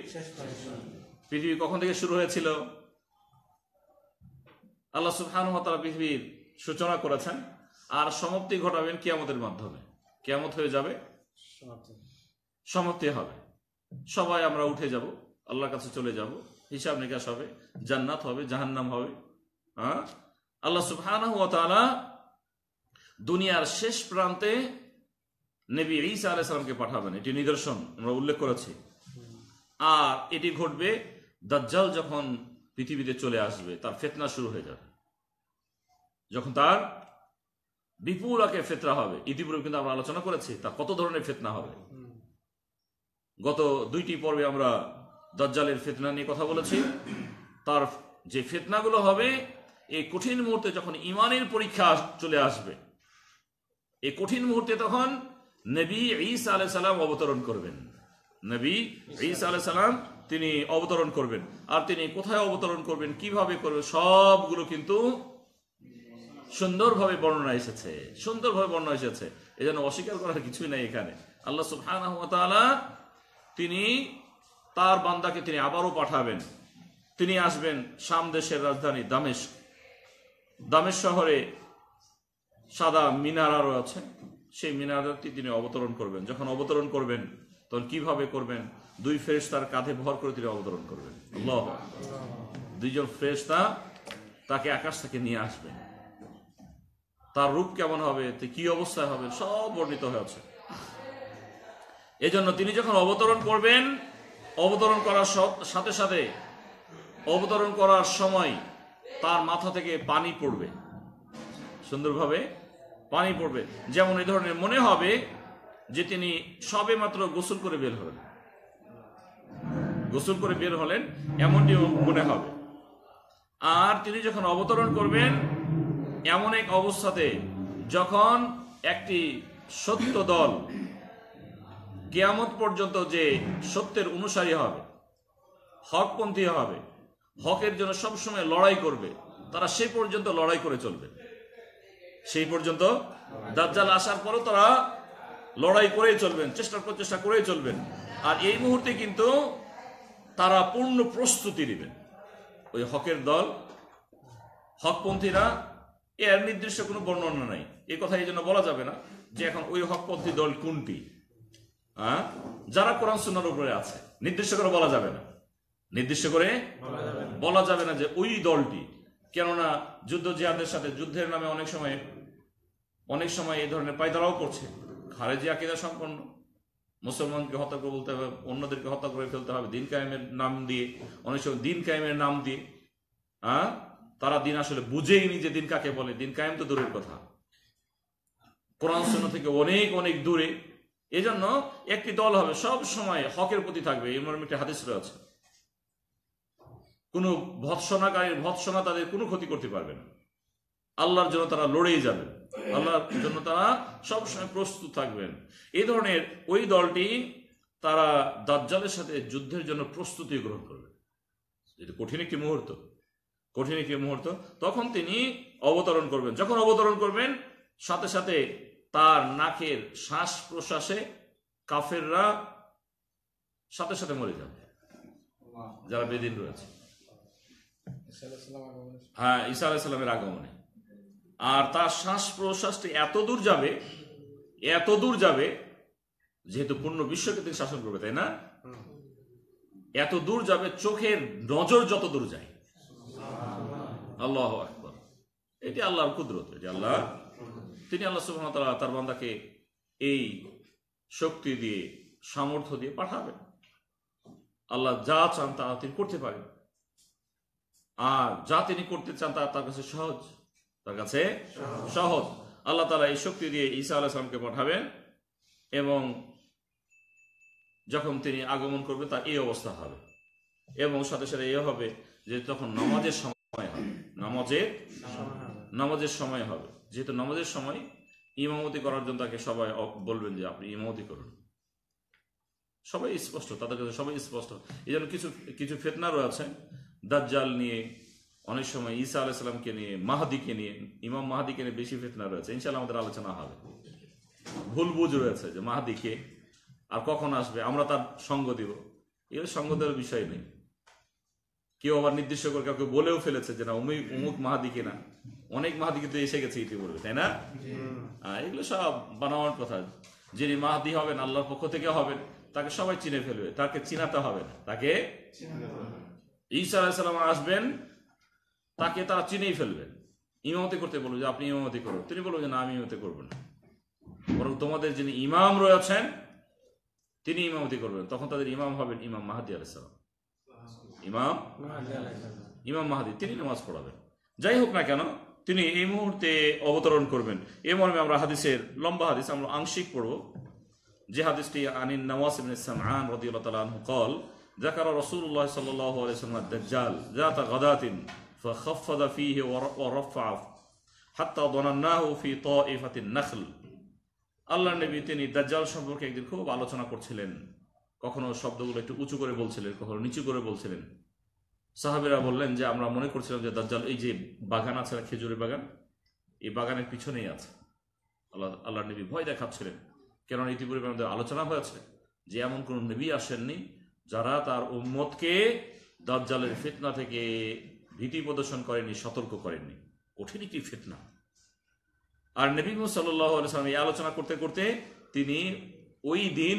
A: পৃথিবী কখন থেকে শুরু হয়েছিল আল্লাহ সুবহান তারা পৃথিবীর সূচনা করেছেন আর সমাপ্তি ঘটাবেন কেয়ামতের মাধ্যমে কেয়ামত হয়ে যাবে সমাপ্তি সমাপ্তি হবে সবাই আমরা উঠে যাব আল্লাহর কাছে চলে যাব হিসাব নিকাশ হবে জান্নাত হবে জাহান্নাম হবে হ্যাঁ আল্লাহ সুবহান দুনিয়ার শেষ প্রান্তে ঈসা ইসা আলাইসালামকে পাঠাবেন এটি নিদর্শন আমরা উল্লেখ করেছি আর এটি ঘটবে দাজ্জাল যখন পৃথিবীতে চলে আসবে তার ফেতনা শুরু হয়ে যাবে যখন তার বিপুল আকে ফেতনা হবে ইতিপূর্বে কিন্তু আমরা আলোচনা করেছি তা কত ধরনের ফেতনা হবে গত দুইটি পর্বে আমরা দজ্জালের ফেতনা নিয়ে কথা বলেছি তার যে ফেতনাগুলো হবে এই কঠিন মুহূর্তে যখন ইমানের পরীক্ষা চলে আসবে এই কঠিন মুহূর্তে তখন নবী ঈসা আলাই সালাম অবতরণ করবেন নবী ঈসা আলাই সালাম তিনি অবতরণ করবেন আর তিনি কোথায় অবতরণ করবেন কিভাবে করবেন সবগুলো কিন্তু সুন্দরভাবে বর্ণনা এসেছে সুন্দরভাবে বর্ণনা এসেছে এজন্য অস্বীকার করার কিছুই নাই এখানে আল্লাহ সুবহানাহু তিনি তার বান্দাকে তিনি আবারও পাঠাবেন তিনি আসবেন সামদেশের রাজধানী দামেশ দামেশ শহরে সাদা মিনারা রয়েছে সেই মিনারাটি তিনি অবতরণ করবেন যখন অবতরণ করবেন তখন কিভাবে করবেন দুই ফ্রেশ তার কাঁধে ভর করে তিনি অবতরণ করবেন দুইজন দুইজন তা তাকে আকাশ থেকে নিয়ে আসবেন তার রূপ কেমন হবে কি অবস্থায় হবে সব বর্ণিত হয়েছে এজন্য তিনি যখন অবতরণ করবেন অবতরণ করার সাথে সাথে অবতরণ করার সময় তার মাথা থেকে পানি পড়বে সুন্দরভাবে পানি পড়বে যেমন এই ধরনের মনে হবে যে তিনি সবে মাত্র গোসল করে বের হলেন গোসল করে বের হলেন এমনটি মনে হবে আর তিনি যখন অবতরণ করবেন এমন এক অবস্থাতে যখন একটি সত্য দল কেয়ামত পর্যন্ত যে সত্যের অনুসারী হবে হকপন্থী হবে হকের জন্য সবসময় লড়াই করবে তারা সেই পর্যন্ত লড়াই করে চলবে সেই পর্যন্ত দাজ্জাল আসার পরও তারা লড়াই করেই চলবেন চেষ্টা প্রচেষ্টা করেই চলবেন আর এই মুহূর্তে কিন্তু তারা পূর্ণ প্রস্তুতি নেবেন ওই হকের দল হকপন্থীরা এর নির্দিষ্ট কোনো বর্ণনা নাই এ কথা এই জন্য বলা যাবে না যে এখন ওই হকপন্থী দল কোনটি হ্যাঁ যারা কোরআন সুন্নার উপরে আছে নির্দিষ্ট করে বলা যাবে না নির্দিষ্ট করে বলা যাবে না যে ওই দলটি কেননা যুদ্ধ জিয়াদের সাথে যুদ্ধের নামে অনেক সময় অনেক সময় এই ধরনের পায়দারাও করছে খারেজি আকিদা সম্পন্ন মুসলমানকে হত্যা করে বলতে হবে অন্যদেরকে হত্যা করে ফেলতে হবে দিন কায়েমের নাম দিয়ে অনেক সময় দিন কায়েমের নাম দিয়ে হ্যাঁ তারা দিন আসলে বুঝেই নি যে দিন কাকে বলে দিন কায়েম তো দূরের কথা কোরআন থেকে অনেক অনেক দূরে এজন্য একটি দল হবে সব সময় হকের প্রতি থাকবে এমন একটি হাদিস রয়েছে কোনো ভৎসনাকারীর ভৎসনা তাদের কোনো ক্ষতি করতে পারবে না আল্লাহর জন্য তারা লড়েই যাবে আল্লাহর জন্য তারা সবসময় প্রস্তুত থাকবেন এই ধরনের ওই দলটি তারা দাজ্জালের সাথে যুদ্ধের জন্য প্রস্তুতি গ্রহণ করবে এটা কঠিন একটি মুহূর্ত কঠিন একটি মুহূর্ত তখন তিনি অবতরণ করবেন যখন অবতরণ করবেন সাথে সাথে তার নাকের শ্বাস প্রশ্বাসে কাফেররা সাথে সাথে মরে যাবে যারা বেদিন রয়েছে হ্যাঁ ঈসা আলাইসাল্লামের আগমনে আর তার শ্বাস প্রশ্বাসটি এত দূর যাবে এত দূর যাবে যেহেতু পূর্ণ বিশ্বকে তিনি শাসন করবে তাই না এত দূর যাবে চোখের নজর যত দূর যায় আল্লাহ আকবর এটি আল্লাহর কুদরত এটি আল্লাহ তিনি আল্লাহ সুবাহতাল্লাহ তার বান্দাকে এই শক্তি দিয়ে সামর্থ্য দিয়ে পাঠাবেন আল্লাহ যা চান তা তিনি করতে পারেন আর যা তিনি করতে চান তা তার কাছে সহজ তার কাছে সহজ আল্লাহ তালা এই শক্তি দিয়ে ঈসা আল্লাহ সালামকে পাঠাবেন এবং যখন তিনি আগমন করবে তার এই অবস্থা হবে এবং সাথে সাথে এ হবে যে তখন নামাজের সময় হবে নামাজের নামাজের সময় হবে যেহেতু নামাজের সময় ইমামতি করার জন্য তাকে সবাই বলবেন যে আপনি ইমামতি করুন সবাই স্পষ্ট তাদের কাছে সবাই স্পষ্ট এই জন্য কিছু কিছু ফেতনা রয়েছে দাজ্জাল নিয়ে অনেক সময় ঈসা সাল্লামকে নিয়ে মাহাদিকে নিয়ে ইমাম মাহাদিকে নিয়ে বেশি ফেতনা রয়েছে ইনশাল্লাহ আমাদের আলোচনা হবে ভুল বুঝ রয়েছে যে মাহাদিকে আর কখন আসবে আমরা তার সঙ্গ দিব এগুলো সঙ্গ দেওয়ার বিষয় নেই কেউ আবার নির্দিষ্ট করে কাউকে বলেও ফেলেছে যে না অমুক উমুক মাহাদি কিনা অনেক মাহাদি কিন্তু এসে গেছে ইতিপূর্বে তাই না এগুলো সব বানাওয়ার কথা যিনি মাহাদি হবেন আল্লাহর পক্ষ থেকে হবেন তাকে সবাই চিনে ফেলবে তাকে চিনাতে হবে না তাকে ঈশা আলাইসাল্লাম আসবেন তাকে তারা চিনেই ফেলবেন ইমামতি করতে বলবো যে আপনি ইমামতি করবেন তিনি বলবেন যে না আমি ইমামতি করবো না বরং তোমাদের যিনি ইমাম রয়েছেন তিনি ইমামতি করবেন তখন তাদের ইমাম হবেন ইমাম মাহাদি আলাইসাল্লাম ইমাম ইমাম মাহাদি তিনি নামাজ পড়াবেন যাই হোক না কেন তিনি এই মুহূর্তে অবতরণ করবেন এ মর্মে আমরা হাদিসের লম্বা হাদিস আমরা আংশিক পড়ব যে হাদিসটি আনিন নওয়াজ ইবনে সামআন রাদিয়াল্লাহু তাআলা আনহু قال ذكر رسول الله صلى الله عليه وسلم الدجال ذات غداة فخفض فيه ورفع حتى ظنناه في طائفة النخل আল্লাহ নবী তিনি দাজ্জাল সম্পর্কে একদিন খুব আলোচনা করছিলেন কখনো শব্দগুলো একটু উঁচু করে বলছিলেন কখনো নিচু করে বলছিলেন সাহাবেরা বললেন যে আমরা মনে করছিলাম যে দাজ্জাল এই যে বাগান আছে খেজুরের বাগান এই বাগানের পিছনেই আছে আল্লাহ আল্লাহ নবী ভয় দেখাচ্ছিলেন কেননা ইতিপূর্বে আমাদের আলোচনা হয়েছে যে এমন কোন নবী আসেননি যারা তার উম্মতকে দাজ্জালের ফেতনা থেকে ভীতি প্রদর্শন করেনি সতর্ক করেননি কঠিন একটি ফেতনা আর নবী সাল্লাহ আলসালাম এই আলোচনা করতে করতে তিনি ওই দিন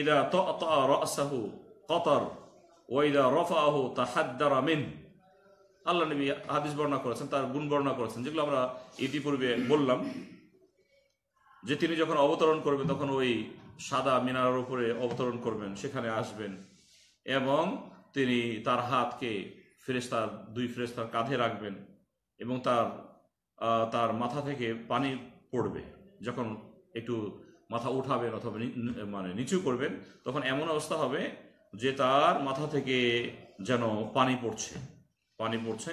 A: ইদা ততা রসাহু কতর ওয়াইদা রফাহু তাহাদ্দার মিন আল্লাহ নবী হাদিস বর্ণনা করেছেন তার গুণ বর্ণনা করেছেন যেগুলো আমরা ইতিপূর্বে বললাম যে তিনি যখন অবতরণ করবেন তখন ওই সাদা মিনারের উপরে অবতরণ করবেন সেখানে আসবেন এবং তিনি তার হাতকে ফেরেস্তার দুই ফেরেস্তার কাঁধে রাখবেন এবং তার তার মাথা থেকে পানি পড়বে যখন একটু মাথা উঠাবেন অথবা মানে নিচু করবেন তখন এমন অবস্থা হবে যে তার মাথা থেকে যেন পানি পড়ছে পানি পড়ছে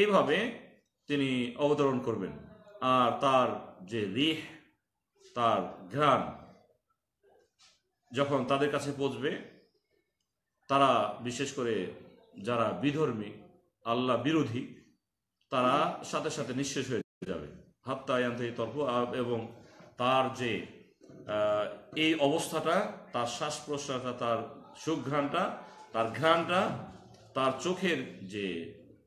A: এইভাবে তিনি অবতরণ করবেন আর তার যে রিহ তার ঘ্রাণ যখন তাদের কাছে পৌঁছবে তারা বিশেষ করে যারা বিধর্মী আল্লাহ বিরোধী তারা সাথে সাথে নিঃশেষ হয়ে যাবে হাত্তায়ন্ত ইয়ান্তে এবং তার যে এই অবস্থাটা তার শ্বাস প্রশ্বাসটা তার সুঘ্রাণটা তার ঘ্রাণটা তার চোখের যে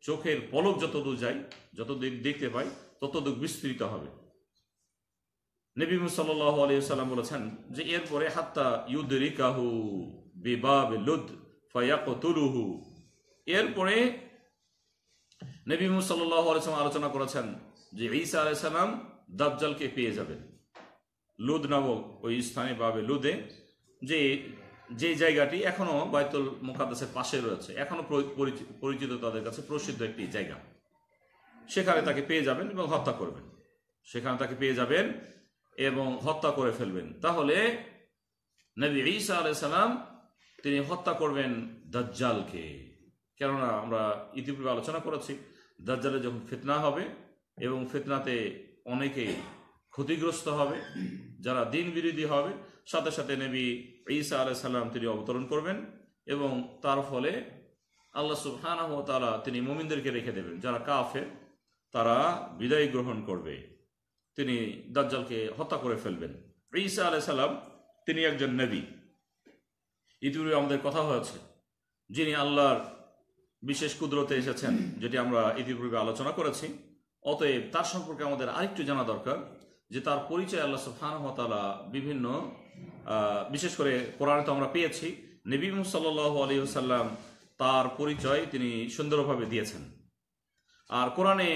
A: চোখের পলক যতদূর যায় যতদূর দেখতে পাই ততদূর বিস্তৃত হবে নবী মুসাল্লাহ আলিয়াল্লাম বলেছেন যে এরপরে হাত্তা ইউদরিকাহু বিবাব লুদ ফয়াকুলুহু এরপরে নবী মুসাল্লাহ আলিয়াল্লাম আলোচনা করেছেন যে ঈসা আলাইসাল্লাম দাবজালকে পেয়ে যাবেন লুদ নামক ওই স্থানে পাবে লুদে যে যে জায়গাটি এখনও বায়তুল মোকাদ্দাসের পাশে রয়েছে এখনও পরিচিত তাদের কাছে প্রসিদ্ধ একটি জায়গা সেখানে তাকে পেয়ে যাবেন এবং হত্যা করবেন সেখানে তাকে পেয়ে যাবেন এবং হত্যা করে ফেলবেন তাহলে নবী ঈসা আলাইসাল্লাম তিনি হত্যা করবেন দাজ্জালকে কেননা আমরা ইতিপূর্বে আলোচনা করেছি দাজ্জালে যখন ফিতনা হবে এবং ফিতনাতে অনেকেই ক্ষতিগ্রস্ত হবে যারা দিন বিরোধী হবে সাথে সাথে নেবী ঈসা আলাই সাল্লাম তিনি অবতরণ করবেন এবং তার ফলে আল্লাহ সুবহানাহ তারা তিনি মোমিনদেরকে রেখে দেবেন যারা কাফে তারা বিদায় গ্রহণ করবে তিনি দাজ্জালকে হত্যা করে ফেলবেন ঈসা আলাই সাল্লাম তিনি একজন নেবী ইতিপূর্বে আমাদের কথা হয়েছে যিনি আল্লাহর বিশেষ কুদরতে এসেছেন যেটি আমরা ইতিপূর্বে আলোচনা করেছি অতএব তার সম্পর্কে আমাদের আরেকটু জানা দরকার যে তার পরিচয় আল্লাহ সুফানহতালা বিভিন্ন বিশেষ করে কোরআনে তো আমরা পেয়েছি নবী সাল্লাহ আলী সাল্লাম তার পরিচয় তিনি সুন্দরভাবে দিয়েছেন আর কোরআনে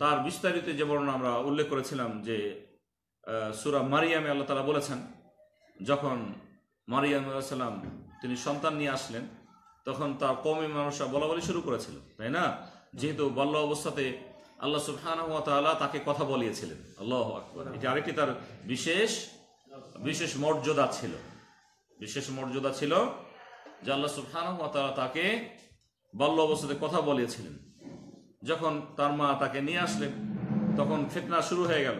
A: তার বিস্তারিত যে বর্ণনা আমরা উল্লেখ করেছিলাম যে সুরা মারিয়ামে আল্লাহ তালা বলেছেন যখন মারিয়াম সাল্লাম তিনি সন্তান নিয়ে আসলেন তখন তার কমে মানুষরা বলা বলি শুরু করেছিল তাই না যেহেতু বাল্য অবস্থাতে আল্লাহ সুবহান তাকে কথা বলিয়েছিলেন আল্লাহ এটা এটি আরেকটি তার বিশেষ বিশেষ মর্যাদা ছিল বিশেষ মর্যাদা ছিল যে আল্লাহ সুবহান তাকে বাল্য অবস্থাতে কথা বলিয়েছিলেন যখন তার মা তাকে নিয়ে আসলেন তখন ফেতনা শুরু হয়ে গেল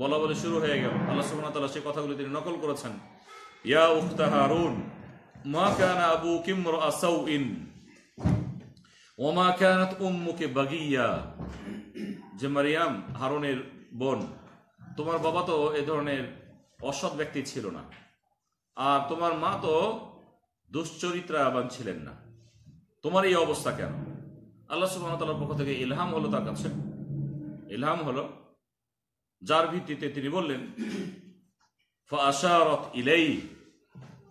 A: বলা বলে শুরু হয়ে গেল আল্লাহ সুবহান তাআলা সেই কথাগুলি তিনি নকল করেছেন ইয়া উফতাহারুন মা কানা আবু ইমরা সাউইন ইন ওমা কানাত উম্মুকি বাগিয়া যে মারিয়াম হারনের বোন তোমার বাবা তো এ ধরনের অসৎ ব্যক্তি ছিল না আর তোমার মা তো দুশ্চরিত্রাবান ছিলেন না তোমার এই অবস্থা কেন আল্লাহ সুবাহতালার পক্ষ থেকে ইলহাম হলো তার কাছে ইলহাম হলো যার ভিত্তিতে তিনি বললেন ফাশারত ইলেই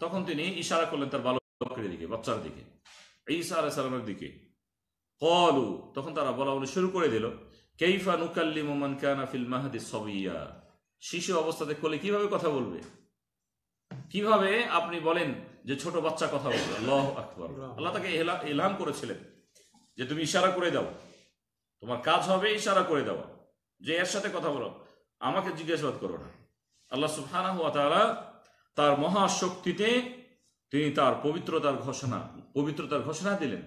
A: তখন তিনি ইশারা করলেন তার বালকের দিকে বাচ্চার দিকে ঈসা আলাইসালামের দিকে কলু তখন তারা বলা বলি শুরু করে দিল কেইফা নুকাল্লি মোমান কানা ফিল মাহাদি সবিয়া শিশু অবস্থাতে কোলে কিভাবে কথা বলবে কিভাবে আপনি বলেন যে ছোট বাচ্চা কথা বলবে আল্লাহ আকবর আল্লাহ তাকে এলাম করেছিলেন যে তুমি ইশারা করে দাও তোমার কাজ হবে ইশারা করে দেওয়া যে এর সাথে কথা বলো আমাকে জিজ্ঞাসাবাদ করো না আল্লাহ সুফহানা হুয়া তারা তার মহাশক্তিতে তিনি তার পবিত্রতার ঘোষণা পবিত্রতার ঘোষণা দিলেন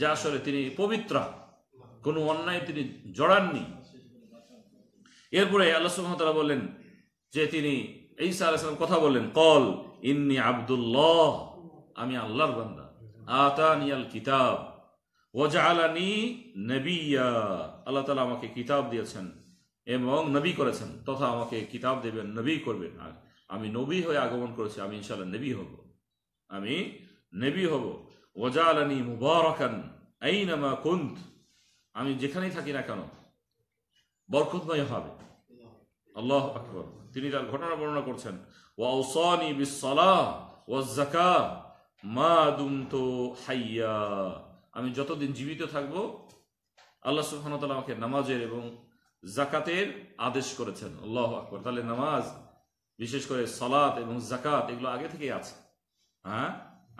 A: যা আসলে তিনি পবিত্রা কোনো অন্যায় তিনি জড়াননি এরপরে আল্লাহ সুহামতাল্লাহ বললেন যে তিনি ঈসা আলাইসালাম কথা বললেন কল ইন্নি আবদুল্লাহ আমি আল্লাহর বান্দা আতানিয়াল কিতাব ওজা আলানি নবিয়া আল্লাহ তালা আমাকে কিতাব দিয়েছেন এবং নবী করেছেন তথা আমাকে কিতাব দেবেন নবী করবেন আর আমি নবী হয়ে আগমন করেছি আমি ইনশাল্লাহ নবী হব আমি নবী হব ওজা আলানি মুবারকান আইনামা কুন্ত আমি যেখানেই থাকি না কেন বরকতময় হবে আল্লাহ আকবর তিনি তার ঘটনা বর্ণনা করছেন ওয়াউসানি বিসলা ও জাকা মা তো হাইয়া আমি যতদিন জীবিত থাকব আল্লাহ সুহানতাল্লাহ আমাকে নামাজের এবং জাকাতের আদেশ করেছেন আল্লাহ আকবর তাহলে নামাজ বিশেষ করে সালাত এবং জাকাত এগুলো আগে থেকেই আছে হ্যাঁ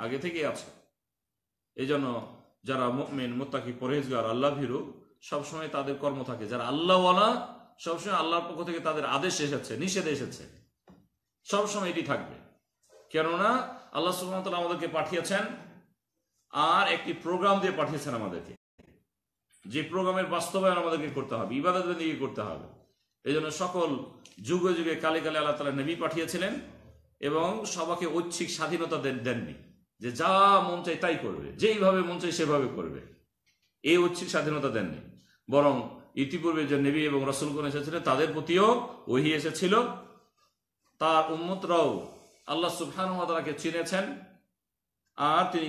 A: আগে থেকেই আছে এই জন্য যারা মেন মোত্তাকি পরেজগার আল্লাহ ভিরু সবসময় তাদের কর্ম থাকে যারা আল্লাহওয়ালা সবসময় আল্লাহর পক্ষ থেকে তাদের আদেশ এসেছে নিষেধ এসেছে সবসময় এটি থাকবে কেননা আল্লাহ সুবাহতাল আমাদেরকে পাঠিয়েছেন আর একটি প্রোগ্রাম দিয়ে পাঠিয়েছেন আমাদেরকে যে প্রোগ্রামের বাস্তবায়ন আমাদেরকে করতে হবে ইবাদত দিকে করতে হবে এই জন্য সকল যুগে যুগে কালে কালে আল্লাহ তালা নবী পাঠিয়েছিলেন এবং সবাকে ঐচ্ছিক স্বাধীনতা দেননি যে যা মন চাই তাই করবে যেইভাবে মন চাই সেভাবে করবে এই হচ্ছে স্বাধীনতা দেননি বরং ইতিপূর্বে যে নেবী এবং রসুলগণ এসেছিলেন তাদের প্রতিও ওহি এসেছিল তার উন্মতরাও আল্লাহ সুফহানকে চিনেছেন আর তিনি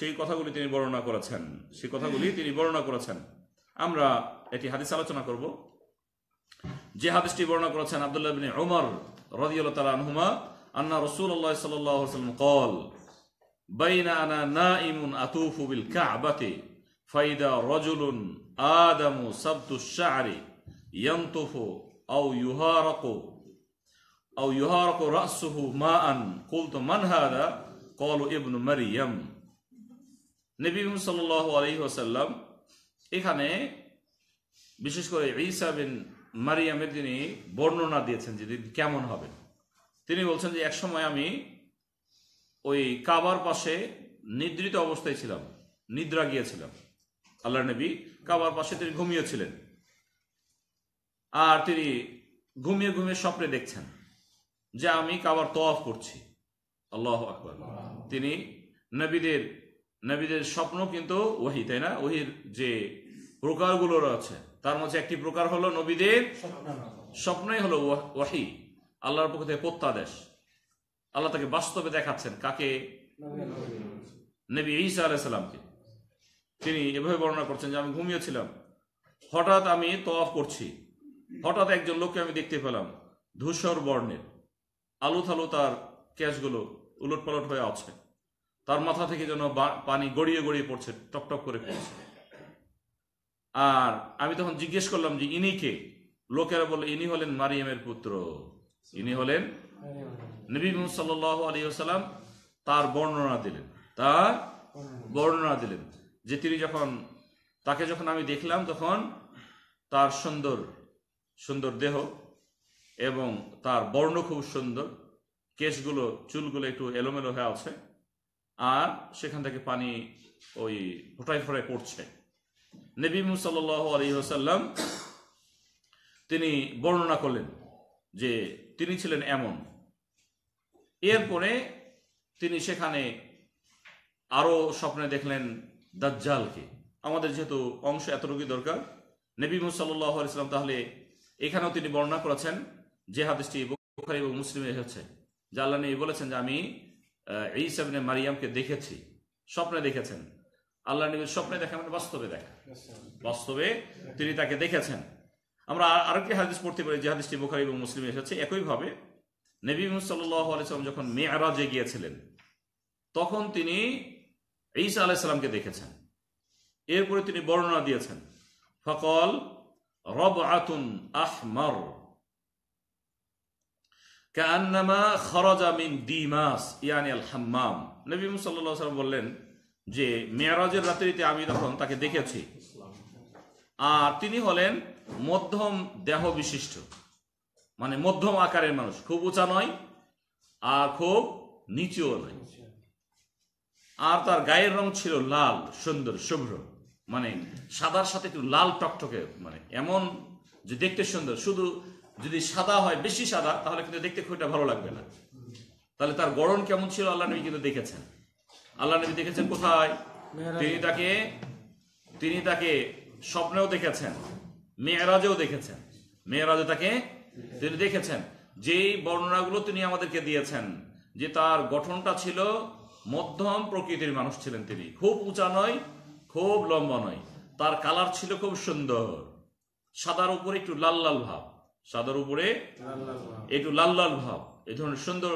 A: সেই কথাগুলি তিনি বর্ণনা করেছেন সেই কথাগুলি তিনি বর্ণনা করেছেন আমরা এটি হাদিস আলোচনা করব যে হাদিসটি বর্ণনা করেছেন আবদুল্লাহ বিন ওমর রদিউল্লাহ তালা আনহুমা আন্না রসুল আল্লাহ সাল্লাম কল বাইনা আনা না ইমুন আতুফু বিল কাবাতে ফাইদা রজুলুন আদামু সাবতু শাহরি ইয়ান্তুফু আও ইউহারাকু আও ইউহারাকু রাসুহু মা আন কুলতু মান হাদা কলু ইবনু মারিয়াম নবী এখানে বিশেষ করে ঈসা বিন মারিয়ামের তিনি বর্ণনা দিয়েছেন যে কেমন হবে তিনি বলছেন যে একসময় আমি ওই কাবার পাশে নিদ্রিত অবস্থায় ছিলাম নিদ্রা গিয়েছিলাম আল্লাহ নবী কাবার পাশে তিনি ঘুমিয়েছিলেন আর তিনি ঘুমিয়ে ঘুমিয়ে স্বপ্নে দেখছেন যে আমি কাবার তফ করছি আল্লাহ আকবর তিনি নবীদের নবীদের স্বপ্ন কিন্তু ওহি তাই না ওহির যে প্রকারগুলো রয়েছে তার মধ্যে একটি প্রকার হলো নবীদের স্বপ্নই হলো ওয়াহি আল্লাহর পক্ষ থেকে প্রত্যাদেশ আল্লাহ তাকে বাস্তবে দেখাচ্ছেন কাকে নবী ইসা আলাইসাল্লামকে তিনি এভাবে বর্ণনা করছেন যে আমি ঘুমিয়েছিলাম হঠাৎ আমি তফ করছি হঠাৎ একজন লোককে আমি দেখতে পেলাম ধূসর বর্ণের আলু থালু তার ক্যাশগুলো উলট পালট হয়ে আছে তার মাথা থেকে যেন পানি গড়িয়ে গড়িয়ে পড়ছে টকটক করে পড়ছে আর আমি তখন জিজ্ঞেস করলাম যে ইনি কে লোকেরা বললো ইনি হলেন মারিয়ামের পুত্র ইনি হলেন নবী মোহাম্মদ সাল্লাহ আলী আসালাম তার বর্ণনা দিলেন তার বর্ণনা দিলেন যে তিনি যখন তাকে যখন আমি দেখলাম তখন তার সুন্দর সুন্দর দেহ এবং তার বর্ণ খুব সুন্দর কেশগুলো চুলগুলো একটু এলোমেলো হয়ে আছে আর সেখান থেকে পানি ওই ফোটাই ফোটাই পড়ছে নবী মুসাল্লাহ আলী আসাল্লাম তিনি বর্ণনা করলেন যে তিনি ছিলেন এমন এরপরে তিনি সেখানে আরো স্বপ্নে দেখলেন দাজ্জালকে আমাদের যেহেতু অংশ এত রোগী দরকার নবী মুসাল্লাহর ইসলাম তাহলে এখানেও তিনি বর্ণনা করেছেন যে হাদিসটি এবং মুসলিম হচ্ছে যে আল্লাহ নবী বলেছেন যে আমি এই ইসাবিনে মারিয়ামকে দেখেছি স্বপ্নে দেখেছেন আল্লাহ নবীর স্বপ্নে দেখা মানে বাস্তবে দেখা বাস্তবে তিনি তাকে দেখেছেন আমরা আরেকটি হাদিস পড়তে পারি যে হাদিসটি বোখারি এবং মুসলিম এসেছে একইভাবে নবী মুসাল্লাম যখন মেয়ারাজে গিয়েছিলেন তখন তিনি ঈসা আলাইসাল্লামকে দেখেছেন এরপরে তিনি বর্ণনা দিয়েছেন ফকল রব আতুন আহমর কান্নামা খরজা মিন দিমাস ইয়ানি আল হাম্মাম নবী মুসাল্লাহ সাল্লাম বললেন যে মেয়ারাজের রাত্রিতে আমি তখন তাকে দেখেছি আর তিনি হলেন মধ্যম দেহ বিশিষ্ট মানে মধ্যম আকারের মানুষ খুব উঁচা নয় আর খুব নিচেও নয় আর তার গায়ের রং ছিল লাল সুন্দর শুভ্র মানে সাদার সাথে একটু লাল টকটকে মানে এমন যে দেখতে সুন্দর শুধু যদি সাদা হয় বেশি সাদা তাহলে কিন্তু দেখতে খুব ভালো লাগবে না তাহলে তার গড়ন কেমন ছিল আল্লাহ নবী কিন্তু দেখেছেন আল্লাহ নবী দেখেছেন কোথায় তিনি তাকে তিনি তাকে স্বপ্নেও দেখেছেন মেয়েরাজেও দেখেছেন মেয়েরাজে তাকে তিনি দেখেছেন যেই বর্ণনাগুলো তিনি আমাদেরকে দিয়েছেন যে তার গঠনটা ছিল মধ্যম প্রকৃতির মানুষ ছিলেন তিনি খুব উঁচা নয় খুব লম্বা নয় তার কালার ছিল খুব সুন্দর সাদার উপরে একটু লাল লাল ভাব সাদার উপরে একটু লাল লাল ভাব এই ধরনের সুন্দর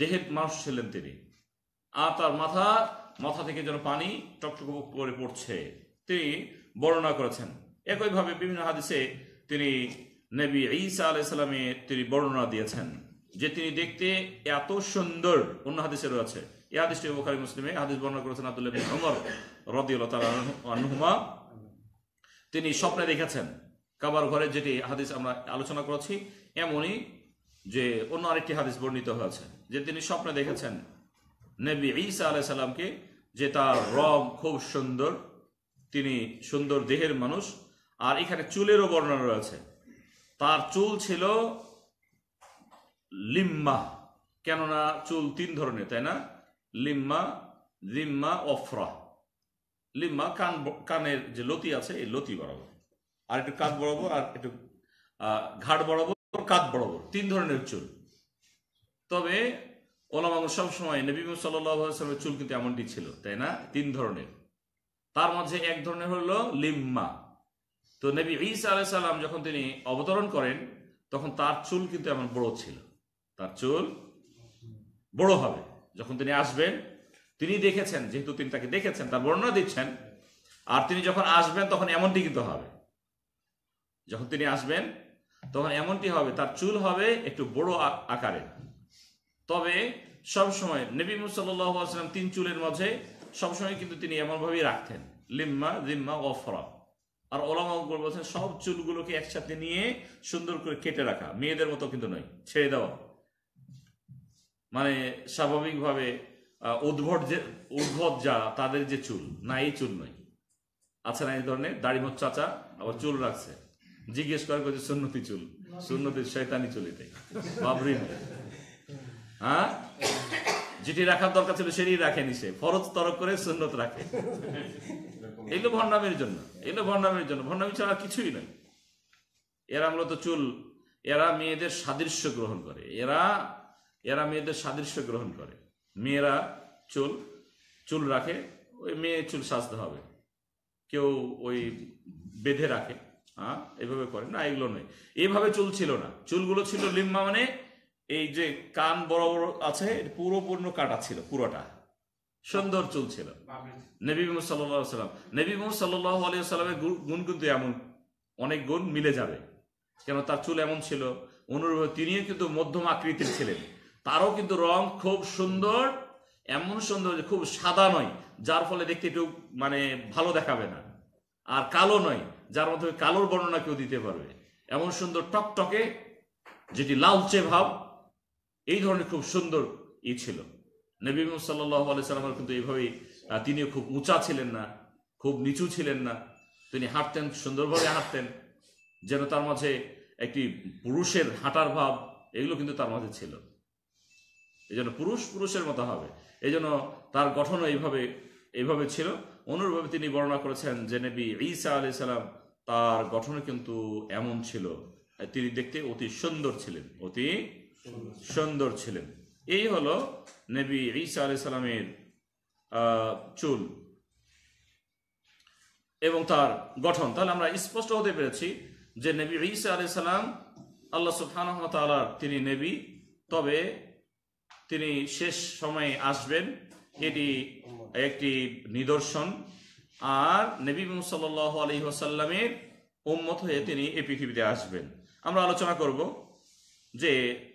A: দেহের মানুষ ছিলেন তিনি আর তার মাথা মাথা থেকে যেন পানি টকটক করে পড়ছে তিনি বর্ণনা করেছেন একইভাবে বিভিন্ন হাদিসে তিনি নবী ঈসা আলাইসাল্লামের তিনি বর্ণনা দিয়েছেন যে তিনি দেখতে এত সুন্দর অন্য হাদিসেরও রয়েছে এ হাদিসটি বোখারি মুসলিমে হাদিস বর্ণনা করেছেন আব্দুল্লাহ ওমর রদিউল্লাহমা তিনি স্বপ্নে দেখেছেন কাবার ঘরে যেটি হাদিস আমরা আলোচনা করেছি এমনই যে অন্য আরেকটি হাদিস বর্ণিত হয়েছে যে তিনি স্বপ্নে দেখেছেন নবী ঈসা আলাই সাল্লামকে যে তার রব খুব সুন্দর তিনি সুন্দর দেহের মানুষ আর এখানে চুলেরও বর্ণনা রয়েছে তার চুল ছিল লিম্মা কেননা চুল তিন ধরনের তাই না লিম্মা লিম্মা অফরা লিম্মা কান কানের যে লতি আছে এই লতি বরাবর আর একটু কাঁধ বরাবর আর একটু ঘাট বরাবর কাঁধ বরাবর তিন ধরনের চুল তবে ওলামাঙ্গ সবসময় নবী সাল্লামের চুল কিন্তু এমনটি ছিল তাই না তিন ধরনের তার মাঝে এক ধরনের হলো লিম্মা তো নবী ঈসা আলাহ সাল্লাম যখন তিনি অবতরণ করেন তখন তার চুল কিন্তু এমন বড় ছিল তার চুল বড় হবে যখন তিনি আসবেন তিনি দেখেছেন যেহেতু তিনি তাকে দেখেছেন তার বর্ণনা দিচ্ছেন আর তিনি যখন আসবেন তখন এমনটি কিন্তু হবে যখন তিনি আসবেন তখন এমনটি হবে তার চুল হবে একটু বড় আকারে তবে সবসময় নবী মুসাল্লাম তিন চুলের মাঝে সবসময় কিন্তু তিনি এমনভাবেই রাখতেন লিম্মা জিম্মা ও ফরা আর ওলামা বলছেন সব চুলগুলোকে একসাথে নিয়ে সুন্দর করে কেটে রাখা মেয়েদের মতো কিন্তু নয় ছেড়ে দেওয়া মানে স্বাভাবিকভাবে উদ্ভট যে উদ্ভট যা তাদের যে চুল না এই চুল নয় আছে না এই ধরনের দাড়ি মত চাচা আবার চুল রাখছে জিজ্ঞেস করে যে সুন্নতি চুল সুন্নতি শৈতানি চুল এটাই বাবরি হ্যাঁ যেটি রাখার দরকার ছিল সেটি রাখেনি সে ফরজ তরক করে সুন্নত রাখে এগুলো ভণ্ডামের জন্য এগুলো ভন্ডামের জন্য ভণ্ডামি ছাড়া কিছুই নয় এরা মূলত চুল এরা মেয়েদের সাদৃশ্য গ্রহণ করে এরা এরা মেয়েদের সাদৃশ্য গ্রহণ করে মেয়েরা চুল চুল রাখে ওই মেয়ে চুল সাজতে হবে কেউ ওই বেঁধে রাখে হ্যাঁ এভাবে করে না এগুলো নয় এভাবে চুল ছিল না চুলগুলো ছিল লিম্মা মানে এই যে কান বড় বড় আছে পুরো কাটা ছিল পুরোটা সুন্দর চুল ছিল নবী মোহাম্মদ সাল্লাহ সাল্লাম নবী মোহাম্মদ সাল্লাহ আলিয়া সাল্লামের গুণ কিন্তু এমন অনেক গুণ মিলে যাবে কেন তার চুল এমন ছিল অনুরূপ তিনিও কিন্তু মধ্যম আকৃতির ছিলেন তারও কিন্তু রং খুব সুন্দর এমন সুন্দর যে খুব সাদা নয় যার ফলে দেখতে একটু মানে ভালো দেখাবে না আর কালো নয় যার মাধ্যমে কালোর বর্ণনা কেউ দিতে পারবে এমন সুন্দর টকটকে যেটি লালচে ভাব এই ধরনের খুব সুন্দর ই ছিল নবী সাল্লাহ আলি সাল্লামের কিন্তু এইভাবেই তিনিও খুব উঁচা ছিলেন না খুব নিচু ছিলেন না তিনি হাঁটতেন সুন্দরভাবে হাঁটতেন যেন তার মাঝে একটি পুরুষের হাঁটার ভাব এগুলো কিন্তু তার মাঝে ছিল এই জন্য পুরুষ পুরুষের মতো হবে এই জন্য তার গঠনও এইভাবে এইভাবে ছিল অনুরূপভাবে তিনি বর্ণনা করেছেন যে নবী ঈসা আলি সাল্লাম তার গঠন কিন্তু এমন ছিল তিনি দেখতে অতি সুন্দর ছিলেন অতি সুন্দর ছিলেন এই হলো নবী ঈসা আলি সালামের চুল এবং তার গঠন তাহলে আমরা স্পষ্ট হতে পেরেছি যে নবী ঈসা আলি সালাম আল্লাহ সুফান তিনি নেবী তবে তিনি শেষ সময়ে আসবেন এটি একটি নিদর্শন আর নবী সাল আলী ওসাল্লামের উম্মত হয়ে তিনি এই পৃথিবীতে আসবেন আমরা আলোচনা করব যে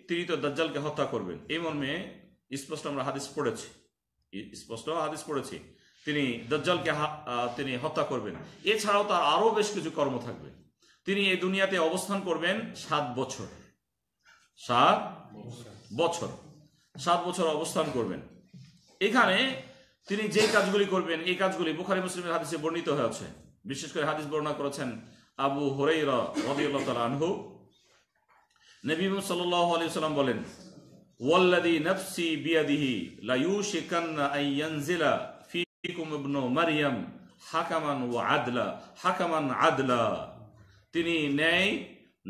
A: তিনি তো দাজ্জালকে হত্যা করবেন এই মর্মে স্পষ্ট আমরা হাদিস পড়েছি স্পষ্ট হাদিস পড়েছি তিনি দজ্জালকে তিনি হত্যা করবেন এছাড়াও তার আরও বেশ কিছু কর্ম থাকবে তিনি এই দুনিয়াতে অবস্থান করবেন সাত বছর সাত বছর সাত বছর অবস্থান করবেন এখানে তিনি যে কাজগুলি করবেন এই কাজগুলি বুখারি মুসলিমের হাদিসে বর্ণিত হয়েছে বিশেষ করে হাদিস বর্ণনা করেছেন আবু হরেইরা রদিউল্লাহ আনহু নবী সাল্লাহ আলি সাল্লাম বলেন ওয়াল্লাদি নফসি বিয়াদিহি লাইউশিকান্না আইয়ানজিলা ফিকুম ইবনু মারিয়াম হাকামান ও আদলা হাকামান আদলা তিনি ন্যায়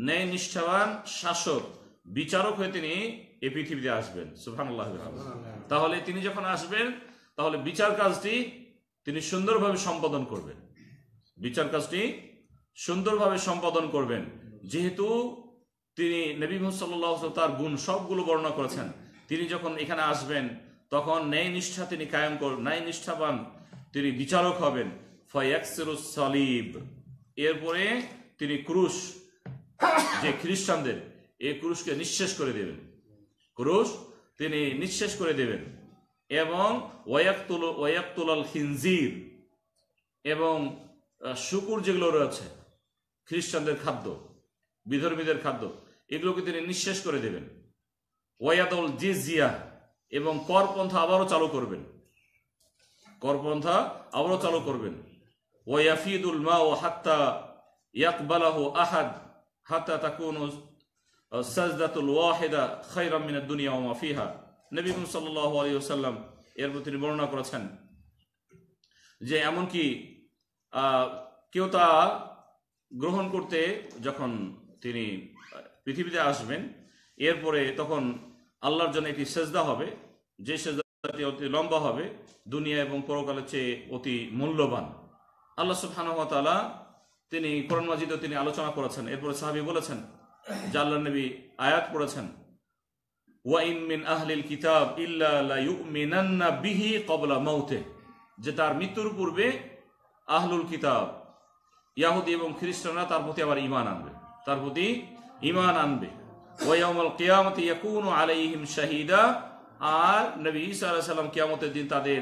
A: ন্যায় নিষ্ঠাবান শাসক বিচারক হয়ে তিনি এ পৃথিবীতে আসবেন সুফানুল্লাহ তাহলে তিনি যখন আসবেন তাহলে বিচার কাজটি তিনি সুন্দরভাবে সম্পাদন করবেন বিচার কাজটি সুন্দরভাবে সম্পাদন করবেন যেহেতু তিনি নবী মোহাম্মদ তার গুণ সবগুলো বর্ণনা করেছেন তিনি যখন এখানে আসবেন তখন ন্যায় নিষ্ঠা তিনি কায়েম কর ন্যায় নিষ্ঠাবান তিনি বিচারক হবেন ফয়াক্সিরুস সলিব এরপরে তিনি ক্রুশ যে খ্রিস্টানদের এই ক্রুশকে নিঃশেষ করে দেবেন ক্রুশ তিনি নিঃশেষ করে দেবেন এবং ওয়াক্তুল ওয়াক্তুল হিনজির এবং শুকুর যেগুলো রয়েছে খ্রিস্টানদের খাদ্য বিধর্মীদের খাদ্য এগুলোকে তিনি নিঃশেষ করে দেবেন ওয়াদল জিজিয়া এবং করপন্থা আবারও চালু করবেন করপন্থা আবারও চালু করবেন ওয়াফিদুল মা ও হাত্তা ইয়াকবালাহ আহাদ হাত্তা তাকুন সাজদাতুল ওয়াহেদা খৈরামিনা দুনিয়া ও মাফিহা নবী সাল্লাহ আলী ওসাল্লাম এর তিনি বর্ণনা করেছেন যে এমনকি কেউ তা গ্রহণ করতে যখন তিনি পৃথিবীতে আসবেন এরপরে তখন আল্লাহর জন্য এটি সেজদা হবে যে সেজদাটি অতি লম্বা হবে দুনিয়া এবং পরকালের চেয়ে অতি মূল্যবান আল্লাহ সুফানহতালা তিনি কোরআন মাজিদও তিনি আলোচনা করেছেন এরপরে সাহাবি বলেছেন জাল্লা নবী আয়াত করেছেন ওয়াইন মিন আহলিল কিতাব ইল্লা বিহি কবলা মাউতে যে তার মৃত্যুর পূর্বে আহলুল কিতাব ইয়াহুদি এবং খ্রিস্টানরা তার প্রতি আবার ইমান আনবে তার প্রতি ইমান আনবে ওয়াউমাল কিয়ামতি ইয়াকুনু আলাইহিম শাহিদা আর নবী ঈসা আলাইহিস সালাম কিয়ামতের দিন তাদের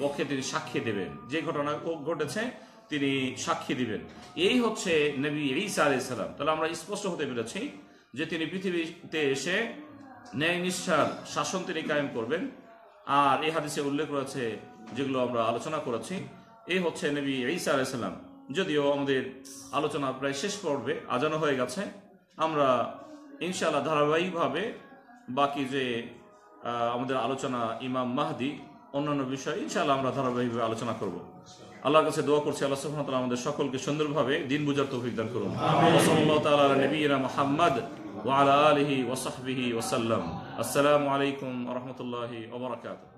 A: পক্ষে তিনি সাক্ষী দেবেন যে ঘটনা ঘটেছে তিনি সাক্ষী দিবেন এই হচ্ছে নবী ঈসা আলাইহিস তাহলে আমরা স্পষ্ট হতে পেরেছি যে তিনি পৃথিবীতে এসে ন্যায় নিঃসার শাসন তিনি কায়েম করবেন আর এই হাদিসে উল্লেখ রয়েছে যেগুলো আমরা আলোচনা করেছি এই হচ্ছে নবী ঈসা আলাইসাল্লাম যদিও আমাদের আলোচনা প্রায় শেষ পর্বে আজানো হয়ে গেছে আমরা ইনশাল্লাহ ধারাবাহিকভাবে বাকি যে আমাদের আলোচনা ইমাম মাহদি অন্যান্য বিষয় ইনশাআল্লাহ আমরা ধারাবাহিকভাবে আলোচনা করব আল্লাহর কাছে দোয়া করছি আল্লাহ সুবহানাহু তালা আমাদের সকলকে সুন্দরভাবে দিন বুঝার তো দান করুন নবীরা সাল্লাল্লাহু ওয়ালা আলহি নবিয়িনা ওসাল্লাম আসসালামু আলাইকুম রহমতুল্লাহি রাহমাতুল্লাহি